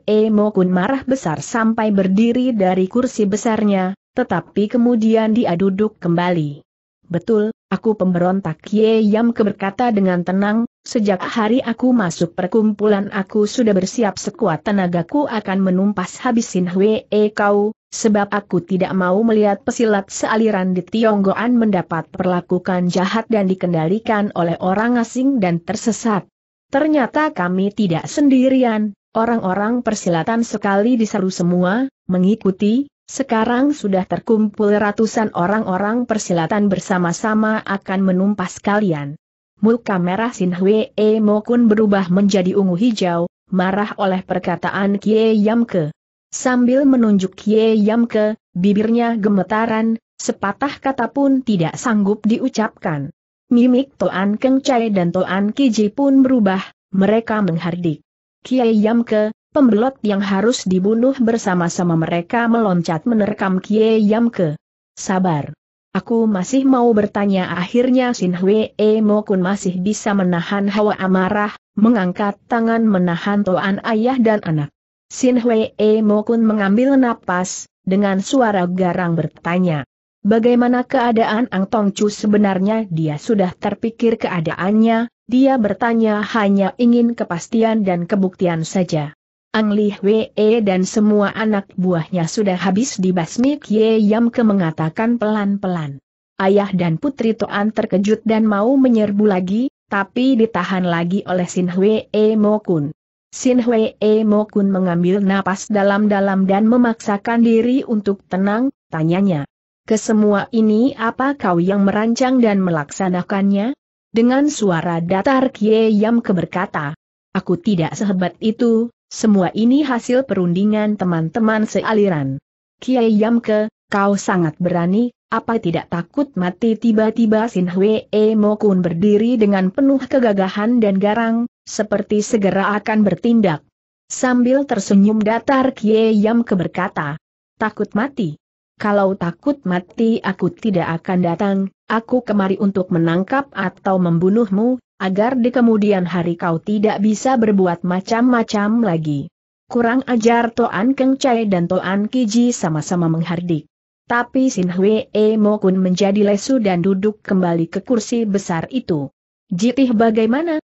[SPEAKER 1] kun marah besar sampai berdiri dari kursi besarnya, tetapi kemudian dia duduk kembali. Betul, aku pemberontak Kie Yam Ke berkata dengan tenang, Sejak hari aku masuk perkumpulan aku sudah bersiap sekuat tenagaku akan menumpas habisin Hwee kau, sebab aku tidak mau melihat pesilat sealiran di Tionggoan mendapat perlakukan jahat dan dikendalikan oleh orang asing dan tersesat. Ternyata kami tidak sendirian, orang-orang persilatan sekali diseru semua, mengikuti, sekarang sudah terkumpul ratusan orang-orang persilatan bersama-sama akan menumpas kalian. Muka merah Sin Hwee E Mokun berubah menjadi ungu hijau, marah oleh perkataan Kie Yamke. Sambil menunjuk Kie Yamke, bibirnya gemetaran, sepatah kata pun tidak sanggup diucapkan. Mimik Toan Keng Chai dan Toan Kiji pun berubah, mereka menghardik. Kie Yamke, pembelot yang harus dibunuh bersama-sama mereka meloncat menerkam Kie Yamke. Sabar. Aku masih mau bertanya akhirnya Sin Hwee Mokun masih bisa menahan hawa amarah, mengangkat tangan menahan Toan ayah dan anak. Sin Hwee Mokun mengambil napas, dengan suara garang bertanya. Bagaimana keadaan Ang Tong Chu sebenarnya dia sudah terpikir keadaannya, dia bertanya hanya ingin kepastian dan kebuktian saja. Ang Li Hwee dan semua anak buahnya sudah habis dibasmi Kie Yam Ke mengatakan pelan-pelan. Ayah dan putri Toan terkejut dan mau menyerbu lagi, tapi ditahan lagi oleh Sin Hwee Mo Kun. Sin Hwee Mo Kun mengambil napas dalam-dalam dan memaksakan diri untuk tenang, tanyanya. Kesemua ini apa kau yang merancang dan melaksanakannya? Dengan suara datar Kie Yam keberkata. Aku tidak sehebat itu, semua ini hasil perundingan teman-teman sealiran. Kiai Yamke, kau sangat berani, apa tidak takut mati tiba-tiba Sin Hwee Mokun berdiri dengan penuh kegagahan dan garang, seperti segera akan bertindak. Sambil tersenyum datar Kiai Yamke berkata, takut mati. Kalau takut mati aku tidak akan datang, aku kemari untuk menangkap atau membunuhmu, agar di kemudian hari kau tidak bisa berbuat macam-macam lagi. Kurang ajar Toan Keng Chai dan Toan Kiji sama-sama menghardik. Tapi Sin Hwee Mo Kun menjadi lesu dan duduk kembali ke kursi besar itu. Jitih bagaimana?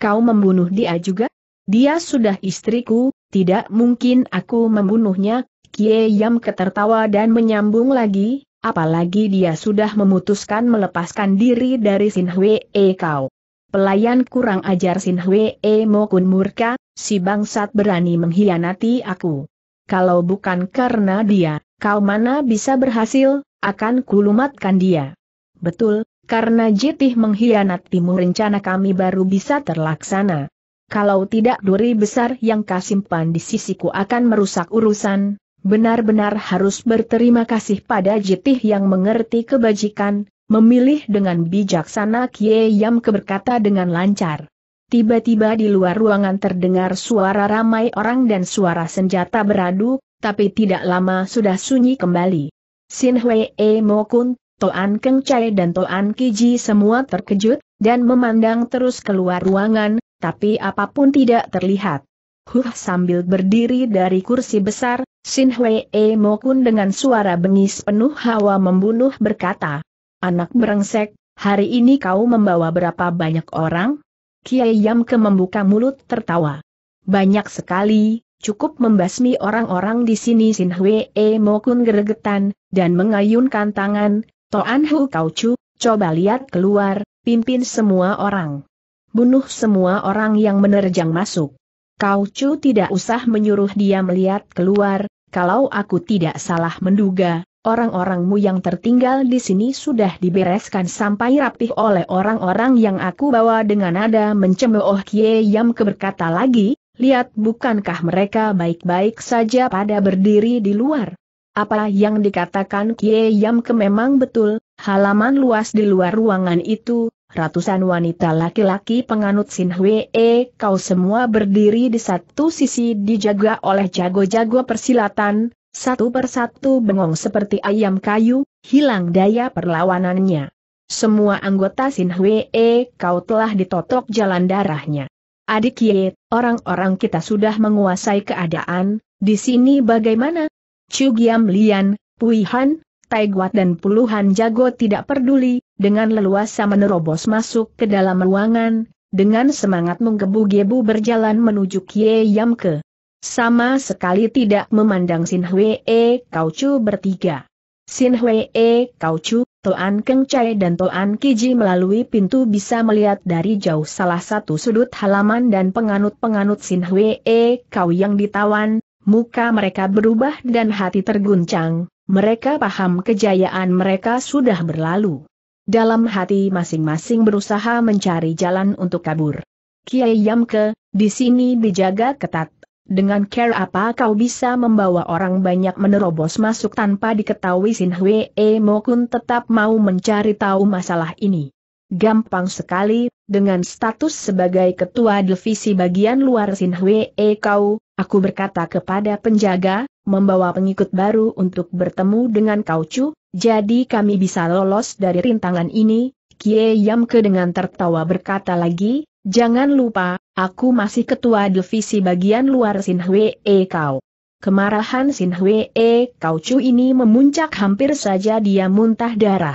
[SPEAKER 1] Kau membunuh dia juga? Dia sudah istriku, tidak mungkin aku membunuhnya. Kie Yam ketertawa dan menyambung lagi, apalagi dia sudah memutuskan melepaskan diri dari Sin Hwee kau. Pelayan kurang ajar Sin Hwe E Mokun murka, si bangsat berani mengkhianati aku. Kalau bukan karena dia, kau mana bisa berhasil, akan kulumatkan dia. Betul, karena Jitih mengkhianatimu rencana kami baru bisa terlaksana. Kalau tidak duri besar yang kasimpan di sisiku akan merusak urusan, benar-benar harus berterima kasih pada Jitih yang mengerti kebajikan, Memilih dengan bijaksana Kie Yam keberkata dengan lancar. Tiba-tiba di luar ruangan terdengar suara ramai orang dan suara senjata beradu, tapi tidak lama sudah sunyi kembali. Sin Hwee Mo Kun, Toan Keng Chai dan Toan Kiji semua terkejut, dan memandang terus keluar ruangan, tapi apapun tidak terlihat. Huh sambil berdiri dari kursi besar, Sin Hwee Mo Kun dengan suara bengis penuh hawa membunuh berkata, Anak berengsek, hari ini kau membawa berapa banyak orang? Kiai Yamke membuka mulut tertawa. Banyak sekali, cukup membasmi orang-orang di sini Sin Hwe E Mokun geregetan, dan mengayunkan tangan, Toan Hu Kau Chu, coba lihat keluar, pimpin semua orang. Bunuh semua orang yang menerjang masuk. Kau Chu tidak usah menyuruh dia melihat keluar, kalau aku tidak salah menduga, Orang-orangmu yang tertinggal di sini sudah dibereskan sampai rapih oleh orang-orang yang aku bawa dengan nada mencemooh Kie Yam keberkata lagi, lihat bukankah mereka baik-baik saja pada berdiri di luar. Apa yang dikatakan Kie Yam ke memang betul, halaman luas di luar ruangan itu, ratusan wanita laki-laki penganut Sin Hwee kau semua berdiri di satu sisi dijaga oleh jago-jago persilatan, satu persatu bengong seperti ayam kayu, hilang daya perlawanannya. Semua anggota Sin Hwee, kau telah ditotok jalan darahnya. Adik Ye, orang-orang kita sudah menguasai keadaan, di sini bagaimana? Chu Giam Lian, Pui Han, Tai Guat dan puluhan jago tidak peduli, dengan leluasa menerobos masuk ke dalam ruangan, dengan semangat menggebu-gebu berjalan menuju Kie Yam Ke. Sama sekali tidak memandang Sin Hwee Chu bertiga. Sin Hwee Chu, Toan Keng Chai dan Toan Kiji melalui pintu bisa melihat dari jauh salah satu sudut halaman dan penganut-penganut Sin Hwee Kau yang ditawan, muka mereka berubah dan hati terguncang, mereka paham kejayaan mereka sudah berlalu. Dalam hati masing-masing berusaha mencari jalan untuk kabur. Kiai Yamke, di sini dijaga ketat. Dengan care apa kau bisa membawa orang banyak menerobos masuk tanpa diketahui Sin Hwe E eh, Mokun tetap mau mencari tahu masalah ini. Gampang sekali, dengan status sebagai ketua divisi bagian luar Sin Hwe E eh, kau, aku berkata kepada penjaga, membawa pengikut baru untuk bertemu dengan kau Chu, jadi kami bisa lolos dari rintangan ini, Kie Yamke dengan tertawa berkata lagi, jangan lupa, Aku masih ketua divisi bagian luar Sin Hwe E Kau. Kemarahan Sin Hwe E Kau Chu ini memuncak hampir saja dia muntah darah.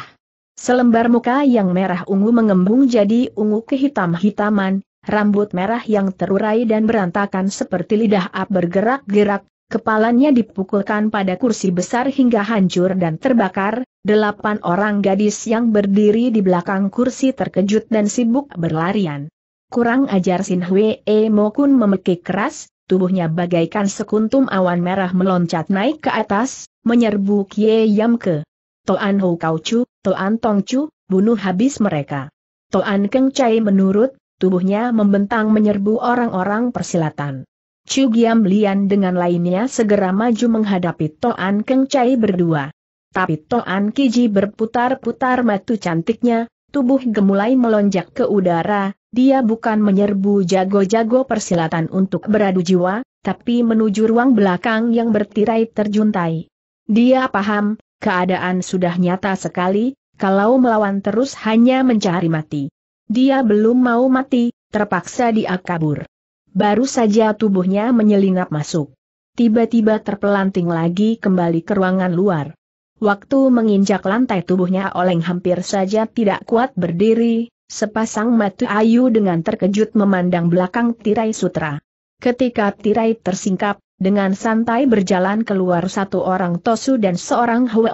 [SPEAKER 1] Selembar muka yang merah ungu mengembung jadi ungu kehitam-hitaman, rambut merah yang terurai dan berantakan seperti lidah ap bergerak-gerak, kepalanya dipukulkan pada kursi besar hingga hancur dan terbakar, delapan orang gadis yang berdiri di belakang kursi terkejut dan sibuk berlarian. Kurang ajar Sin Hwe E Mokun memekik keras, tubuhnya bagaikan sekuntum awan merah meloncat naik ke atas, menyerbu Kie Yam ke. Toan Ho Kau Chu, Toan Tong Chu, bunuh habis mereka. Toan Keng Chai menurut, tubuhnya membentang menyerbu orang-orang persilatan. Chu Giam Lian dengan lainnya segera maju menghadapi Toan Keng Chai berdua. Tapi Toan Kiji berputar-putar matu cantiknya, tubuh gemulai melonjak ke udara, dia bukan menyerbu jago-jago persilatan untuk beradu jiwa, tapi menuju ruang belakang yang bertirai terjuntai. Dia paham, keadaan sudah nyata sekali, kalau melawan terus hanya mencari mati. Dia belum mau mati, terpaksa dia kabur. Baru saja tubuhnya menyelinap masuk. Tiba-tiba terpelanting lagi kembali ke ruangan luar. Waktu menginjak lantai tubuhnya oleng hampir saja tidak kuat berdiri, Sepasang mata ayu dengan terkejut memandang belakang tirai sutra. Ketika tirai tersingkap, dengan santai berjalan keluar satu orang Tosu dan seorang Hua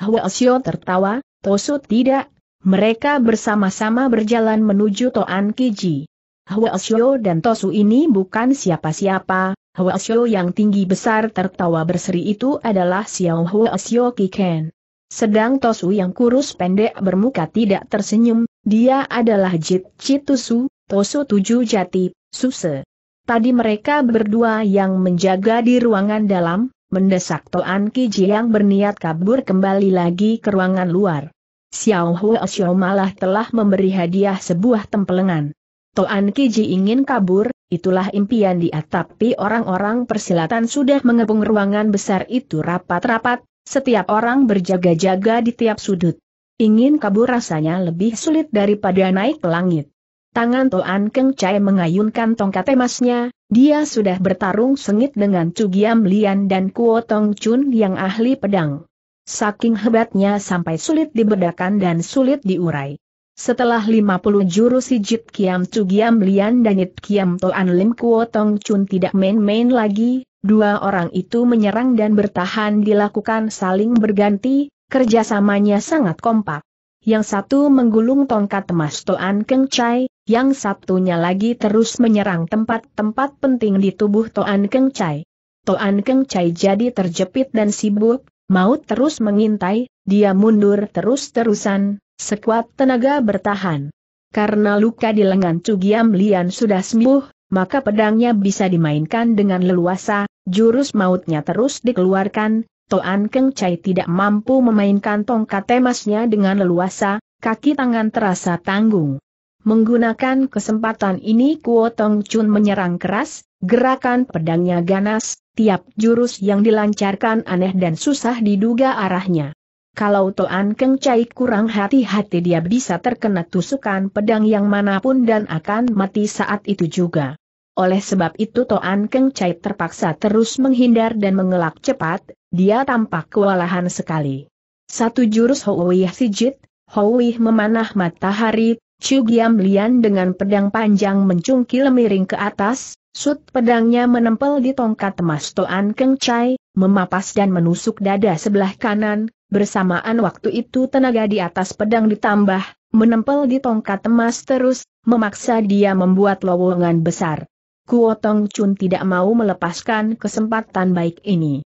[SPEAKER 1] Hua Xiu tertawa, Tosu tidak. Mereka bersama-sama berjalan menuju Toan Kiji. Xiu dan Tosu ini bukan siapa-siapa, Hua Xiu yang tinggi besar tertawa berseri itu adalah Xiao Hua Xiu Kiken. Sedang Tosu yang kurus pendek bermuka tidak tersenyum, dia adalah Jit citusu Toso Tujuh Jati, Suse. Tadi mereka berdua yang menjaga di ruangan dalam, mendesak Toan Kiji yang berniat kabur kembali lagi ke ruangan luar. Xiao Huo Xiao malah telah memberi hadiah sebuah tempelengan. Toan Kiji ingin kabur, itulah impian dia tapi orang-orang persilatan sudah mengepung ruangan besar itu rapat-rapat, setiap orang berjaga-jaga di tiap sudut. Ingin kabur rasanya lebih sulit daripada naik ke langit. Tangan Toan Keng Chai mengayunkan tongkat emasnya, dia sudah bertarung sengit dengan Cugiam Lian dan Kuo Tong Chun yang ahli pedang. Saking hebatnya sampai sulit dibedakan dan sulit diurai. Setelah 50 jurus Jit Kiam Cugiam Lian dan Yit Kiam Toan Lim Kuo Tong Chun tidak main-main lagi, dua orang itu menyerang dan bertahan dilakukan saling berganti, Kerjasamanya sangat kompak. Yang satu menggulung tongkat emas Toan Keng Chai, yang satunya lagi terus menyerang tempat-tempat penting di tubuh Toan Keng Chai. Toan Keng Chai jadi terjepit dan sibuk, maut terus mengintai, dia mundur terus-terusan, sekuat tenaga bertahan. Karena luka di lengan Cugiam Lian sudah sembuh, maka pedangnya bisa dimainkan dengan leluasa, jurus mautnya terus dikeluarkan, Toan Keng Chai tidak mampu memainkan tongkat emasnya dengan leluasa, kaki tangan terasa tanggung. Menggunakan kesempatan ini Kuo Tong Chun menyerang keras, gerakan pedangnya ganas, tiap jurus yang dilancarkan aneh dan susah diduga arahnya. Kalau Toan Keng Chai kurang hati-hati dia bisa terkena tusukan pedang yang manapun dan akan mati saat itu juga. Oleh sebab itu Toan Keng Chai terpaksa terus menghindar dan mengelak cepat, dia tampak kewalahan sekali. Satu jurus Houyah Sijit, Houyih memanah matahari, Chu Giam Lian dengan pedang panjang mencungkil miring ke atas, sud pedangnya menempel di tongkat emas Toan Keng Chai, memapas dan menusuk dada sebelah kanan, bersamaan waktu itu tenaga di atas pedang ditambah, menempel di tongkat emas terus, memaksa dia membuat lowongan besar. Kuotong Chun tidak mau melepaskan kesempatan baik ini.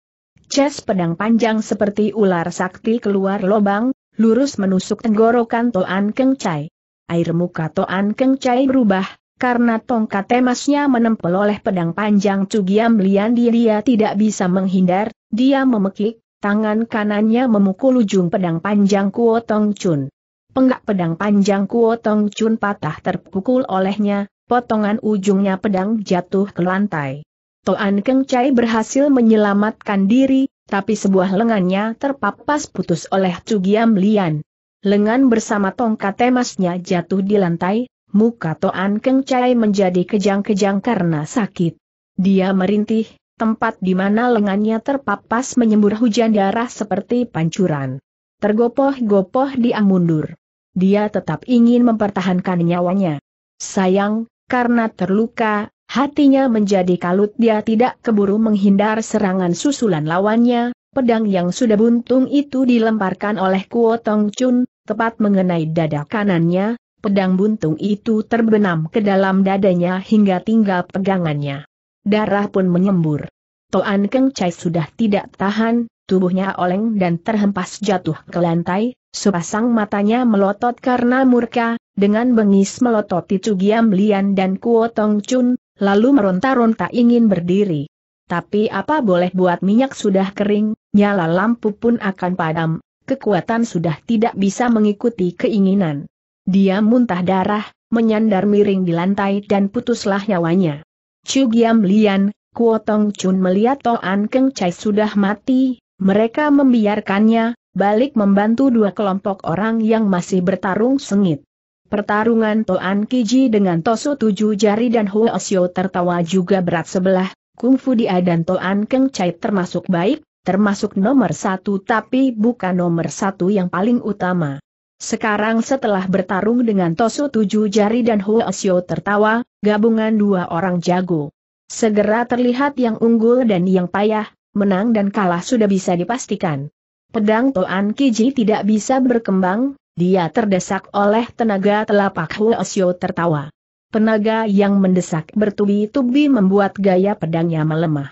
[SPEAKER 1] Ces pedang panjang seperti ular sakti keluar lobang, lurus menusuk tenggorokan Toan Keng Chai. Air muka Toan Keng Chai berubah, karena tongkat emasnya menempel oleh pedang panjang Cugiam Lian dia, tidak bisa menghindar, dia memekik, tangan kanannya memukul ujung pedang panjang Kuo Chun. Penggak pedang panjang Kuotong Chun patah terpukul olehnya, potongan ujungnya pedang jatuh ke lantai. Toan Keng Chai berhasil menyelamatkan diri, tapi sebuah lengannya terpapas putus oleh Giam Lian. Lengan bersama tongkat emasnya jatuh di lantai, muka Toan Keng Chai menjadi kejang-kejang karena sakit. Dia merintih, tempat di mana lengannya terpapas menyembur hujan darah seperti pancuran. Tergopoh-gopoh dia mundur. Dia tetap ingin mempertahankan nyawanya. Sayang, karena terluka, hatinya menjadi kalut dia tidak keburu menghindar serangan susulan lawannya, pedang yang sudah buntung itu dilemparkan oleh Kuo Tong Chun, tepat mengenai dada kanannya, pedang buntung itu terbenam ke dalam dadanya hingga tinggal pegangannya. Darah pun menyembur. Toan Keng Chai sudah tidak tahan, tubuhnya oleng dan terhempas jatuh ke lantai, sepasang matanya melotot karena murka, dengan bengis melototi Cugiam Lian dan Kuo Tong Chun, lalu meronta-ronta ingin berdiri. Tapi apa boleh buat minyak sudah kering, nyala lampu pun akan padam, kekuatan sudah tidak bisa mengikuti keinginan. Dia muntah darah, menyandar miring di lantai dan putuslah nyawanya. Cugiam Lian, Kuo Tong Chun melihat Toan Keng Chai sudah mati, mereka membiarkannya, balik membantu dua kelompok orang yang masih bertarung sengit. Pertarungan Toan Kiji dengan Tosu tujuh jari dan Huo Sio tertawa juga berat sebelah, Kung Fu Dia dan Toan Keng Chai termasuk baik, termasuk nomor satu tapi bukan nomor satu yang paling utama. Sekarang setelah bertarung dengan Tosu tujuh jari dan Huo Sio tertawa, gabungan dua orang jago. Segera terlihat yang unggul dan yang payah, menang dan kalah sudah bisa dipastikan. Pedang Toan Kiji tidak bisa berkembang, dia terdesak oleh tenaga telapak Huosyo tertawa. Penaga yang mendesak bertubi-tubi membuat gaya pedangnya melemah.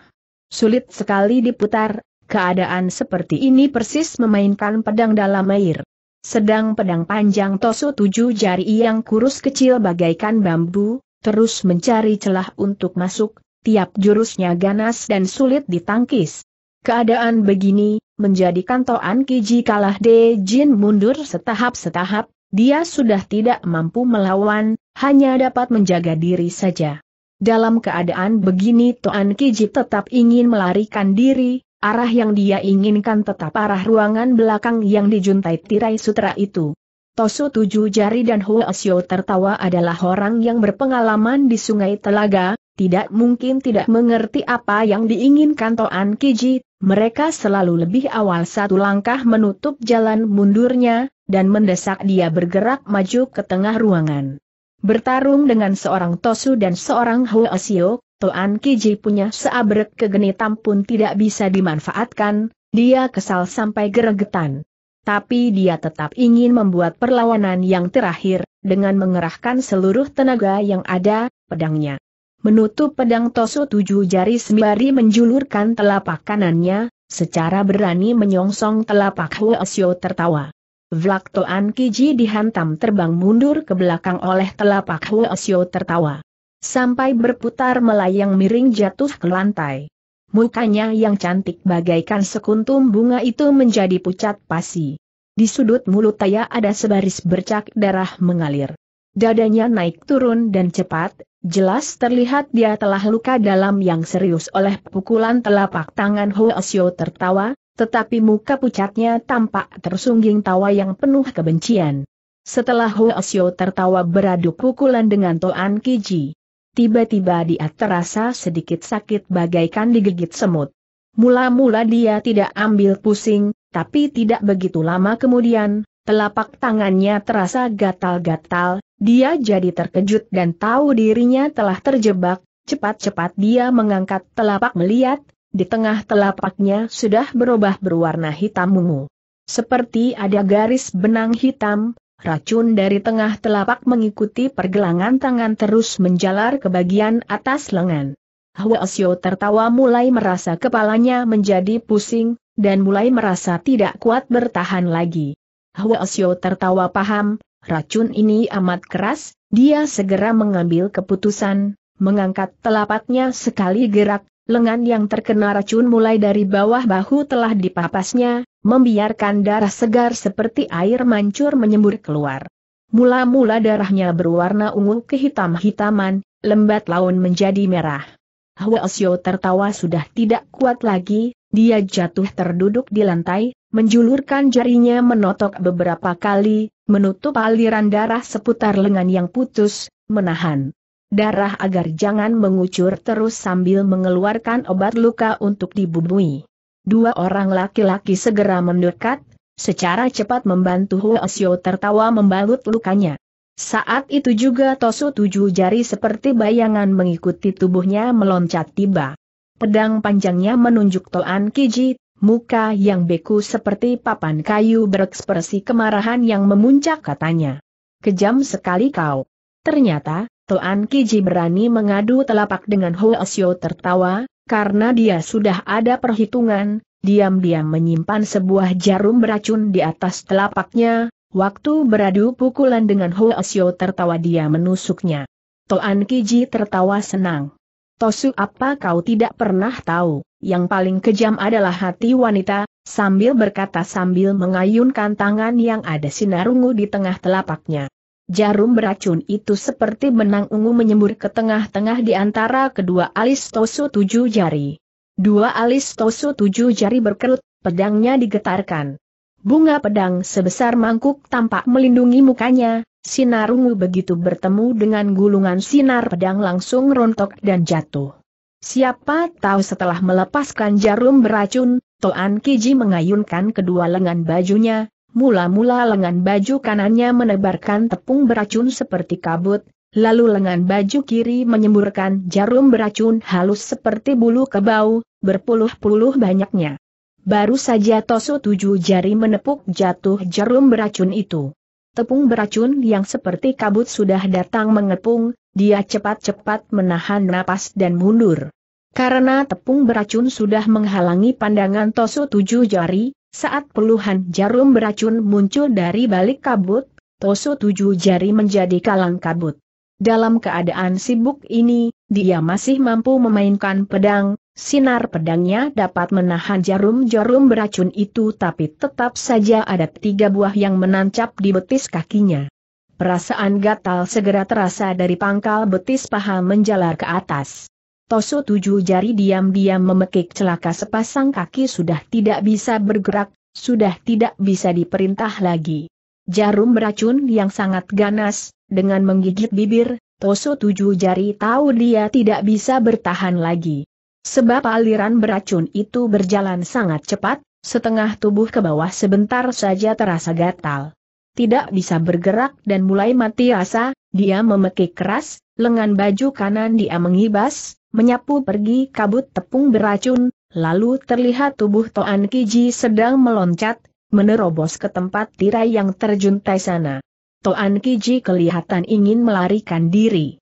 [SPEAKER 1] Sulit sekali diputar, keadaan seperti ini persis memainkan pedang dalam air. Sedang pedang panjang Tosu tujuh jari yang kurus kecil bagaikan bambu, terus mencari celah untuk masuk, tiap jurusnya ganas dan sulit ditangkis. Keadaan begini, menjadikan Toan Kiji kalah De Jin mundur setahap-setahap, dia sudah tidak mampu melawan, hanya dapat menjaga diri saja. Dalam keadaan begini Toan Kiji tetap ingin melarikan diri, arah yang dia inginkan tetap arah ruangan belakang yang dijuntai tirai sutra itu. Tosu Tujuh Jari dan Huo Asio tertawa adalah orang yang berpengalaman di sungai Telaga, tidak mungkin tidak mengerti apa yang diinginkan Toan Kiji, mereka selalu lebih awal satu langkah menutup jalan mundurnya, dan mendesak dia bergerak maju ke tengah ruangan. Bertarung dengan seorang Tosu dan seorang Huasio, Toan Kiji punya seabrek kegenitan pun tidak bisa dimanfaatkan, dia kesal sampai geregetan. Tapi dia tetap ingin membuat perlawanan yang terakhir, dengan mengerahkan seluruh tenaga yang ada, pedangnya. Menutup pedang Toso tujuh jari sembari menjulurkan telapak kanannya, secara berani menyongsong telapak Huasyo tertawa. Vlak Toan Kiji dihantam terbang mundur ke belakang oleh telapak Huasyo tertawa. Sampai berputar melayang miring jatuh ke lantai. Mukanya yang cantik bagaikan sekuntum bunga itu menjadi pucat pasi. Di sudut mulut Taya ada sebaris bercak darah mengalir. Dadanya naik turun dan cepat, Jelas terlihat dia telah luka dalam yang serius oleh pukulan telapak tangan Hoesio tertawa, tetapi muka pucatnya tampak tersungging tawa yang penuh kebencian. Setelah Hoesio tertawa beradu pukulan dengan Toan Kiji. Tiba-tiba dia terasa sedikit sakit bagaikan digigit semut. Mula-mula dia tidak ambil pusing, tapi tidak begitu lama kemudian, telapak tangannya terasa gatal-gatal, dia jadi terkejut dan tahu dirinya telah terjebak, cepat-cepat dia mengangkat telapak melihat, di tengah telapaknya sudah berubah berwarna hitam ungu. Seperti ada garis benang hitam, racun dari tengah telapak mengikuti pergelangan tangan terus menjalar ke bagian atas lengan. Huasyo tertawa mulai merasa kepalanya menjadi pusing, dan mulai merasa tidak kuat bertahan lagi. Hua Xiao tertawa paham, racun ini amat keras, dia segera mengambil keputusan, mengangkat telapaknya sekali gerak, lengan yang terkena racun mulai dari bawah bahu telah dipapasnya, membiarkan darah segar seperti air mancur menyembur keluar. Mula-mula darahnya berwarna ungu kehitam-hitaman, lembat laun menjadi merah. Hua Xiao tertawa sudah tidak kuat lagi, dia jatuh terduduk di lantai, menjulurkan jarinya menotok beberapa kali, menutup aliran darah seputar lengan yang putus, menahan darah agar jangan mengucur terus sambil mengeluarkan obat luka untuk dibubui. Dua orang laki-laki segera mendekat, secara cepat membantu Hoesio tertawa membalut lukanya. Saat itu juga Tosu tujuh jari seperti bayangan mengikuti tubuhnya meloncat tiba pedang panjangnya menunjuk Toan Kiji, muka yang beku seperti papan kayu berekspresi kemarahan yang memuncak katanya. Kejam sekali kau. Ternyata, Toan Kiji berani mengadu telapak dengan Ho Asio tertawa, karena dia sudah ada perhitungan, diam-diam menyimpan sebuah jarum beracun di atas telapaknya, waktu beradu pukulan dengan Ho Asio tertawa dia menusuknya. Toan Kiji tertawa senang. Tosu apa kau tidak pernah tahu, yang paling kejam adalah hati wanita, sambil berkata sambil mengayunkan tangan yang ada sinar ungu di tengah telapaknya. Jarum beracun itu seperti benang ungu menyembur ke tengah-tengah di antara kedua alis Tosu tujuh jari. Dua alis Tosu tujuh jari berkerut, pedangnya digetarkan. Bunga pedang sebesar mangkuk tampak melindungi mukanya, Sinar ungu begitu bertemu dengan gulungan sinar pedang langsung rontok dan jatuh. Siapa tahu setelah melepaskan jarum beracun, Toan Kiji mengayunkan kedua lengan bajunya, mula-mula lengan baju kanannya menebarkan tepung beracun seperti kabut, lalu lengan baju kiri menyemburkan jarum beracun halus seperti bulu kebau, berpuluh-puluh banyaknya. Baru saja Tosu tujuh jari menepuk jatuh jarum beracun itu. Tepung beracun yang seperti kabut sudah datang mengepung, dia cepat-cepat menahan napas dan mundur. Karena tepung beracun sudah menghalangi pandangan Toso tujuh jari, saat puluhan jarum beracun muncul dari balik kabut, Toso tujuh jari menjadi kalang kabut. Dalam keadaan sibuk ini, dia masih mampu memainkan pedang, Sinar pedangnya dapat menahan jarum-jarum beracun itu tapi tetap saja ada tiga buah yang menancap di betis kakinya. Perasaan gatal segera terasa dari pangkal betis paha menjalar ke atas. Tosu tujuh jari diam-diam memekik celaka sepasang kaki sudah tidak bisa bergerak, sudah tidak bisa diperintah lagi. Jarum beracun yang sangat ganas, dengan menggigit bibir, Tosu tujuh jari tahu dia tidak bisa bertahan lagi. Sebab aliran beracun itu berjalan sangat cepat, setengah tubuh ke bawah sebentar saja terasa gatal. Tidak bisa bergerak dan mulai mati rasa, dia memekik keras, lengan baju kanan dia mengibas, menyapu pergi kabut tepung beracun, lalu terlihat tubuh Toan Kiji sedang meloncat, menerobos ke tempat tirai yang terjuntai sana. Toan Kiji kelihatan ingin melarikan diri.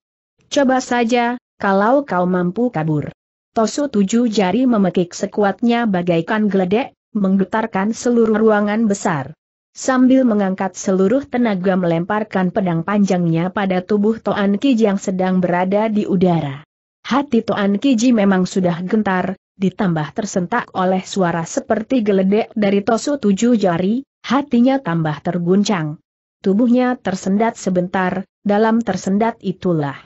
[SPEAKER 1] Coba saja, kalau kau mampu kabur. Tosu tujuh jari memekik sekuatnya bagaikan geledek, menggetarkan seluruh ruangan besar. Sambil mengangkat seluruh tenaga melemparkan pedang panjangnya pada tubuh Toan Kiji yang sedang berada di udara. Hati Toan Kiji memang sudah gentar, ditambah tersentak oleh suara seperti geledek dari Tosu tujuh jari, hatinya tambah terguncang. Tubuhnya tersendat sebentar, dalam tersendat itulah.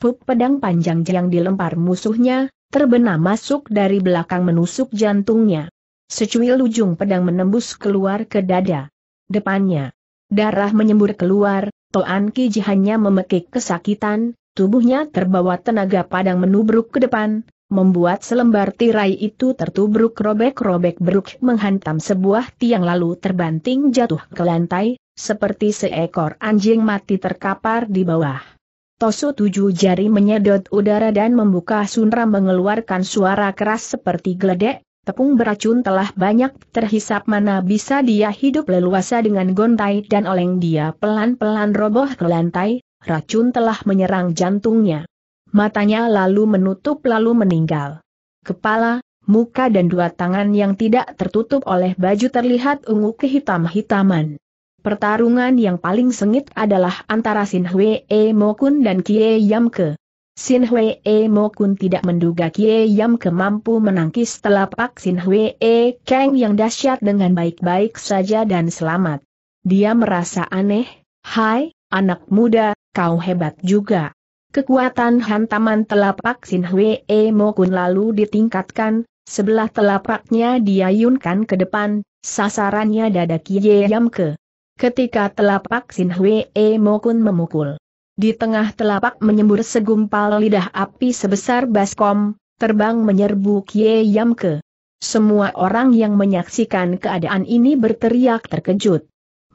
[SPEAKER 1] Pup pedang panjang yang dilempar musuhnya, Terbenam masuk dari belakang menusuk jantungnya. Secuil ujung pedang menembus keluar ke dada. Depannya, darah menyembur keluar, Toan Ki jihannya memekik kesakitan, tubuhnya terbawa tenaga padang menubruk ke depan, membuat selembar tirai itu tertubruk robek-robek beruk menghantam sebuah tiang lalu terbanting jatuh ke lantai, seperti seekor anjing mati terkapar di bawah. Tosu tujuh jari menyedot udara dan membuka sunra mengeluarkan suara keras seperti geledek, tepung beracun telah banyak terhisap mana bisa dia hidup leluasa dengan gontai dan oleng dia pelan-pelan roboh ke lantai, racun telah menyerang jantungnya. Matanya lalu menutup lalu meninggal. Kepala, muka dan dua tangan yang tidak tertutup oleh baju terlihat ungu kehitam-hitaman. Pertarungan yang paling sengit adalah antara Sin Hwe E Mokun dan Kie Yamke. Sin Hwe E Mokun tidak menduga Kie Yamke mampu menangkis telapak Sin Hwe E Kang yang dahsyat dengan baik-baik saja dan selamat. Dia merasa aneh, hai, anak muda, kau hebat juga. Kekuatan hantaman telapak Sin Hwe E Mokun lalu ditingkatkan, sebelah telapaknya diayunkan ke depan, sasarannya dada Kie Yamke ketika telapak Sin Hwe E Mokun memukul. Di tengah telapak menyembur segumpal lidah api sebesar baskom, terbang menyerbu Kie Yamke. Semua orang yang menyaksikan keadaan ini berteriak terkejut.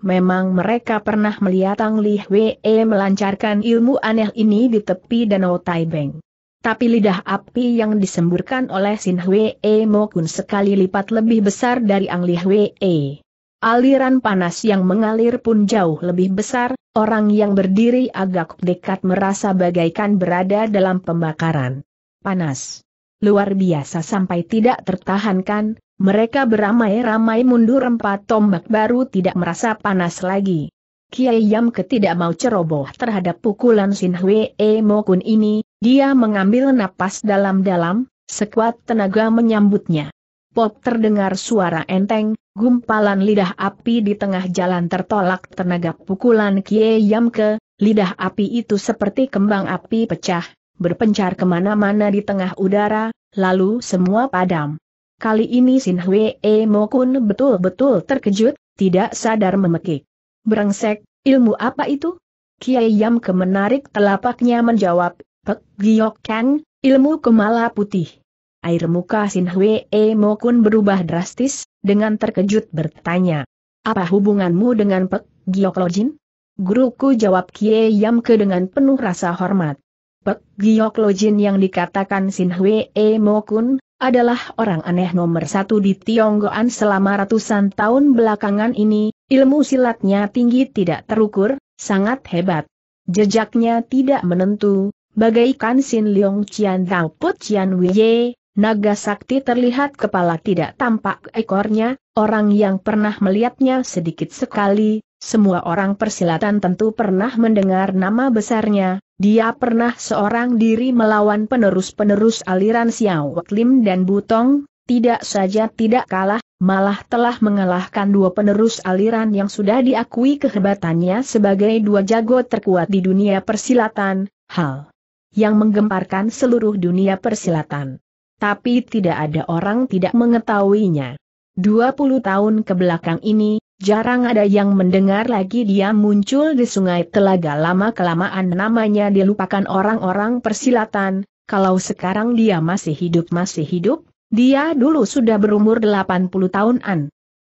[SPEAKER 1] Memang mereka pernah melihat Ang Li Hwe E melancarkan ilmu aneh ini di tepi Danau Taibeng. Tapi lidah api yang disemburkan oleh Sin Hwe E Mokun sekali lipat lebih besar dari Ang Li Hwe E. Aliran panas yang mengalir pun jauh lebih besar, orang yang berdiri agak dekat merasa bagaikan berada dalam pembakaran. Panas. Luar biasa sampai tidak tertahankan, mereka beramai-ramai mundur empat tombak baru tidak merasa panas lagi. Kiai Yam ketidak mau ceroboh terhadap pukulan Sin Hwe E Mokun ini, dia mengambil napas dalam-dalam, sekuat tenaga menyambutnya. Pop terdengar suara enteng, gumpalan lidah api di tengah jalan tertolak tenaga pukulan Kie ke lidah api itu seperti kembang api pecah, berpencar kemana-mana di tengah udara, lalu semua padam. Kali ini Sin Hwee Mokun betul-betul terkejut, tidak sadar memekik. Berengsek, ilmu apa itu? Kiai ke menarik telapaknya menjawab, Pek Giyok Kang, ilmu kemala putih. Air muka Sin Hwee Mokun berubah drastis, dengan terkejut bertanya. Apa hubunganmu dengan Pek Gyoklojin? Guruku jawab Kie Yamke dengan penuh rasa hormat. Pek Gyoklojin yang dikatakan Sin Hwee E Mokun, adalah orang aneh nomor satu di Tionggoan selama ratusan tahun belakangan ini, ilmu silatnya tinggi tidak terukur, sangat hebat. Jejaknya tidak menentu, bagaikan Sin Leong Cian Dao Put Cian Wei Naga sakti terlihat kepala tidak tampak ekornya, orang yang pernah melihatnya sedikit sekali, semua orang persilatan tentu pernah mendengar nama besarnya, dia pernah seorang diri melawan penerus-penerus aliran Xiao Lim dan Butong, tidak saja tidak kalah, malah telah mengalahkan dua penerus aliran yang sudah diakui kehebatannya sebagai dua jago terkuat di dunia persilatan, hal yang menggemparkan seluruh dunia persilatan tapi tidak ada orang tidak mengetahuinya. 20 tahun kebelakang ini, jarang ada yang mendengar lagi dia muncul di sungai telaga lama-kelamaan namanya dilupakan orang-orang persilatan, kalau sekarang dia masih hidup masih hidup, dia dulu sudah berumur 80 tahunan.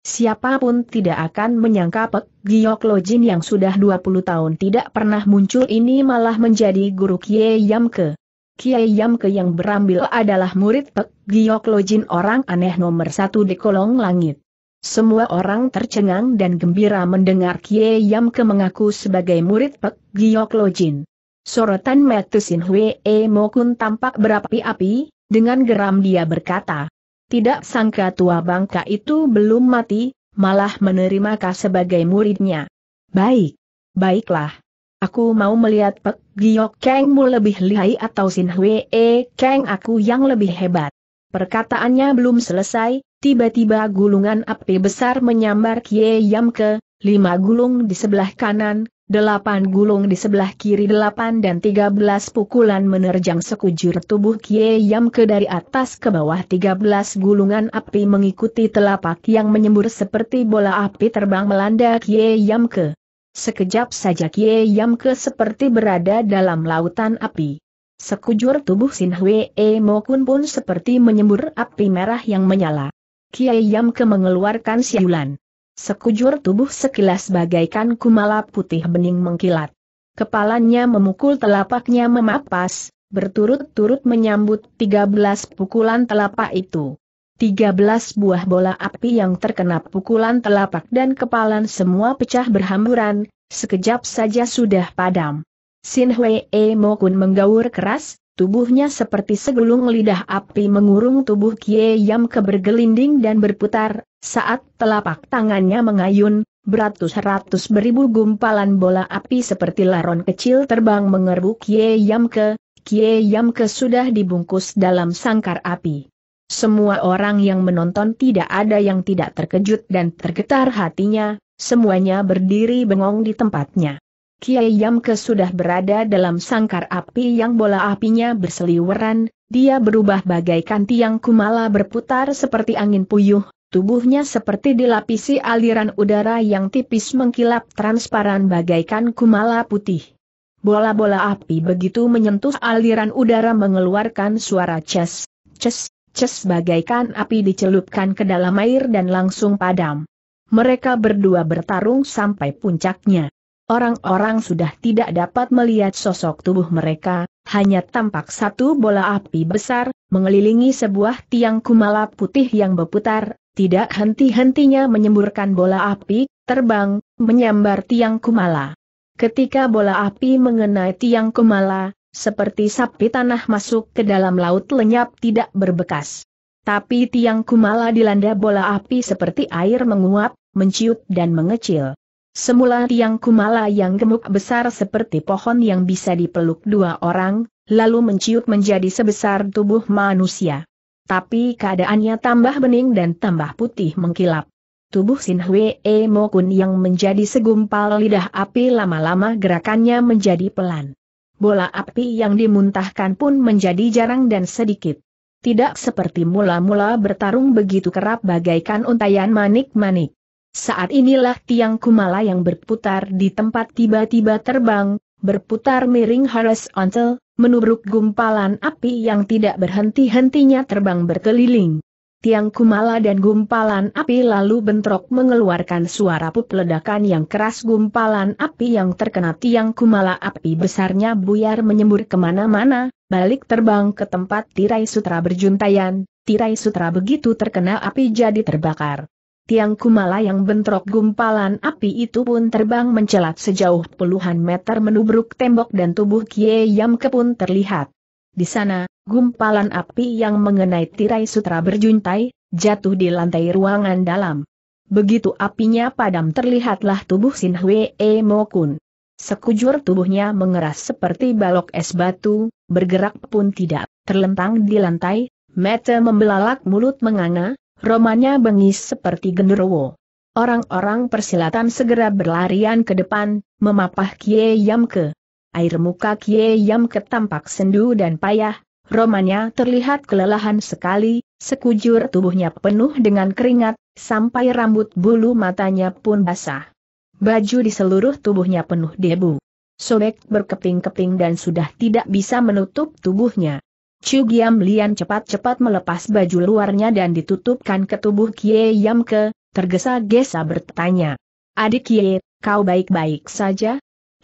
[SPEAKER 1] Siapapun tidak akan menyangka Pek Giok Lojin yang sudah 20 tahun tidak pernah muncul ini malah menjadi guru Kie Yamke. Kiai Yam Ke yang berambil adalah murid Pek Giok Lojin orang aneh nomor satu di kolong langit. Semua orang tercengang dan gembira mendengar Kiai Yam Ke mengaku sebagai murid Pek Giok Lojin. Sorotan Metusin Hwee Mokun tampak berapi-api, dengan geram dia berkata. Tidak sangka tua bangka itu belum mati, malah menerima Ka sebagai muridnya. Baik. Baiklah. Aku mau melihat Pek Giok Kengmu lebih lihai atau Sin Hwe e Keng aku yang lebih hebat. Perkataannya belum selesai, tiba-tiba gulungan api besar menyambar Kie Yam ke, lima gulung di sebelah kanan, delapan gulung di sebelah kiri delapan dan tiga belas pukulan menerjang sekujur tubuh Kie Yam ke dari atas ke bawah tiga belas gulungan api mengikuti telapak yang menyembur seperti bola api terbang melanda Kie Yam ke. Sekejap saja Kie Yamke seperti berada dalam lautan api. Sekujur tubuh Sin Hwe E Mokun pun seperti menyembur api merah yang menyala. Kie Yamke mengeluarkan siulan. Sekujur tubuh sekilas bagaikan kumala putih bening mengkilat. Kepalanya memukul telapaknya memapas, berturut-turut menyambut 13 pukulan telapak itu. 13 buah bola api yang terkena pukulan telapak dan kepalan semua pecah berhamburan, sekejap saja sudah padam. Sin Hwee Kun menggaur keras, tubuhnya seperti segulung lidah api mengurung tubuh Kie Yam ke bergelinding dan berputar, saat telapak tangannya mengayun, beratus-ratus beribu gumpalan bola api seperti laron kecil terbang mengeruk Kie Yam ke, Kie Yam ke sudah dibungkus dalam sangkar api. Semua orang yang menonton tidak ada yang tidak terkejut dan tergetar hatinya, semuanya berdiri bengong di tempatnya. Kiai Yamke sudah berada dalam sangkar api yang bola apinya berseliweran, dia berubah bagaikan tiang kumala berputar seperti angin puyuh, tubuhnya seperti dilapisi aliran udara yang tipis mengkilap transparan bagaikan kumala putih. Bola-bola api begitu menyentuh aliran udara mengeluarkan suara ces, ces, ces bagaikan api dicelupkan ke dalam air dan langsung padam. Mereka berdua bertarung sampai puncaknya. Orang-orang sudah tidak dapat melihat sosok tubuh mereka, hanya tampak satu bola api besar, mengelilingi sebuah tiang kumala putih yang berputar, tidak henti-hentinya menyemburkan bola api, terbang, menyambar tiang kumala. Ketika bola api mengenai tiang kumala, seperti sapi tanah masuk ke dalam laut lenyap tidak berbekas. Tapi tiang kumala dilanda bola api seperti air menguap, menciut dan mengecil. Semula tiang kumala yang gemuk besar seperti pohon yang bisa dipeluk dua orang, lalu menciut menjadi sebesar tubuh manusia. Tapi keadaannya tambah bening dan tambah putih mengkilap. Tubuh Sin Hwee Mokun yang menjadi segumpal lidah api lama-lama gerakannya menjadi pelan bola api yang dimuntahkan pun menjadi jarang dan sedikit. Tidak seperti mula-mula bertarung begitu kerap bagaikan untayan manik-manik. Saat inilah tiang kumala yang berputar di tempat tiba-tiba terbang, berputar miring horizontal, menubruk gumpalan api yang tidak berhenti-hentinya terbang berkeliling tiang kumala dan gumpalan api lalu bentrok mengeluarkan suara pup ledakan yang keras gumpalan api yang terkena tiang kumala api besarnya buyar menyembur kemana-mana, balik terbang ke tempat tirai sutra berjuntayan, tirai sutra begitu terkena api jadi terbakar. Tiang kumala yang bentrok gumpalan api itu pun terbang mencelat sejauh puluhan meter menubruk tembok dan tubuh Kie Yamke pun terlihat. Di sana, gumpalan api yang mengenai tirai sutra berjuntai, jatuh di lantai ruangan dalam. Begitu apinya padam terlihatlah tubuh Sin Hwee Mokun. Sekujur tubuhnya mengeras seperti balok es batu, bergerak pun tidak, terlentang di lantai, mata membelalak mulut menganga, romanya bengis seperti genderuwo. Orang-orang persilatan segera berlarian ke depan, memapah Kie Yamke air muka Kie Yam ketampak sendu dan payah, romanya terlihat kelelahan sekali, sekujur tubuhnya penuh dengan keringat, sampai rambut bulu matanya pun basah. Baju di seluruh tubuhnya penuh debu. Sobek berkeping-keping dan sudah tidak bisa menutup tubuhnya. Chu Giam Lian cepat-cepat melepas baju luarnya dan ditutupkan ke tubuh Kie Yam ke, tergesa-gesa bertanya. Adik Kie, kau baik-baik saja?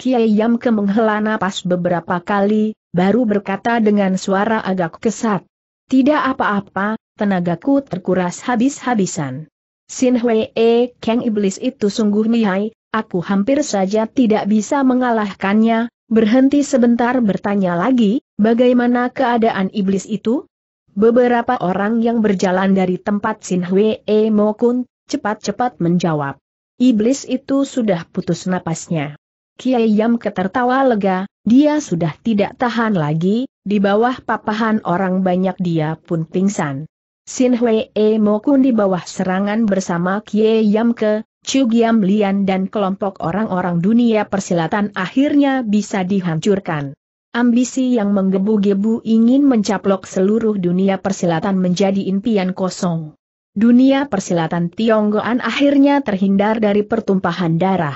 [SPEAKER 1] Kiai ke menghela napas beberapa kali, baru berkata dengan suara agak kesat. Tidak apa-apa, tenagaku terkuras habis-habisan. Sin Hwee Kang Iblis itu sungguh lihai, aku hampir saja tidak bisa mengalahkannya, berhenti sebentar bertanya lagi, bagaimana keadaan Iblis itu? Beberapa orang yang berjalan dari tempat Sin Hwee Mokun, cepat-cepat menjawab. Iblis itu sudah putus napasnya. Kiai Yam ketertawa lega, dia sudah tidak tahan lagi, di bawah papahan orang banyak dia pun pingsan. Sin Hwee Mokun di bawah serangan bersama Kiai Yam Chu Giam Lian dan kelompok orang-orang dunia persilatan akhirnya bisa dihancurkan. Ambisi yang menggebu-gebu ingin mencaplok seluruh dunia persilatan menjadi impian kosong. Dunia persilatan Tionggoan akhirnya terhindar dari pertumpahan darah.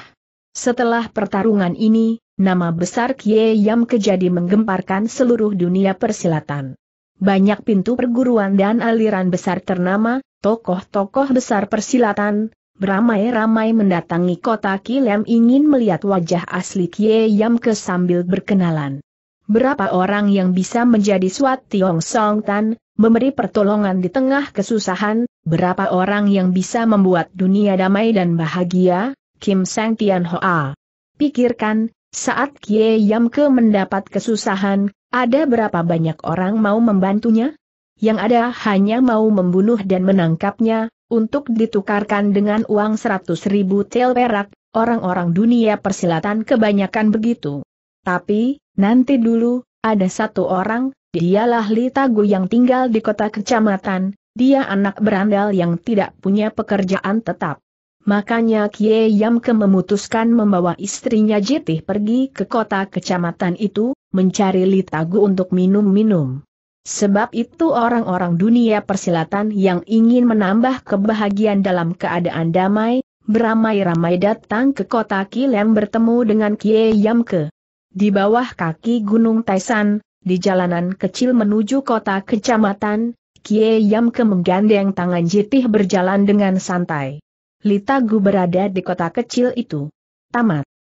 [SPEAKER 1] Setelah pertarungan ini, nama besar Kie Yam Kejadi menggemparkan seluruh dunia persilatan. Banyak pintu perguruan dan aliran besar ternama, tokoh-tokoh besar persilatan, beramai-ramai mendatangi kota Kilem ingin melihat wajah asli Kie Yam ke sambil berkenalan. Berapa orang yang bisa menjadi Suat Tiong Song Tan, memberi pertolongan di tengah kesusahan, berapa orang yang bisa membuat dunia damai dan bahagia, Kim Sang Tian Hoa. Pikirkan, saat Kie Yam Ke mendapat kesusahan, ada berapa banyak orang mau membantunya? Yang ada hanya mau membunuh dan menangkapnya, untuk ditukarkan dengan uang 100 ribu tel perak, orang-orang dunia persilatan kebanyakan begitu. Tapi, nanti dulu, ada satu orang, dialah Litago yang tinggal di kota kecamatan, dia anak berandal yang tidak punya pekerjaan tetap. Makanya Kie Yamke memutuskan membawa istrinya Jitih pergi ke kota kecamatan itu, mencari Litagu untuk minum-minum. Sebab itu orang-orang dunia persilatan yang ingin menambah kebahagiaan dalam keadaan damai, beramai-ramai datang ke kota Kilem bertemu dengan Kie Yamke. Di bawah kaki Gunung Taisan, di jalanan kecil menuju kota kecamatan, Kie Yamke menggandeng tangan Jitih berjalan dengan santai. Litagu berada di kota kecil itu. Tamat.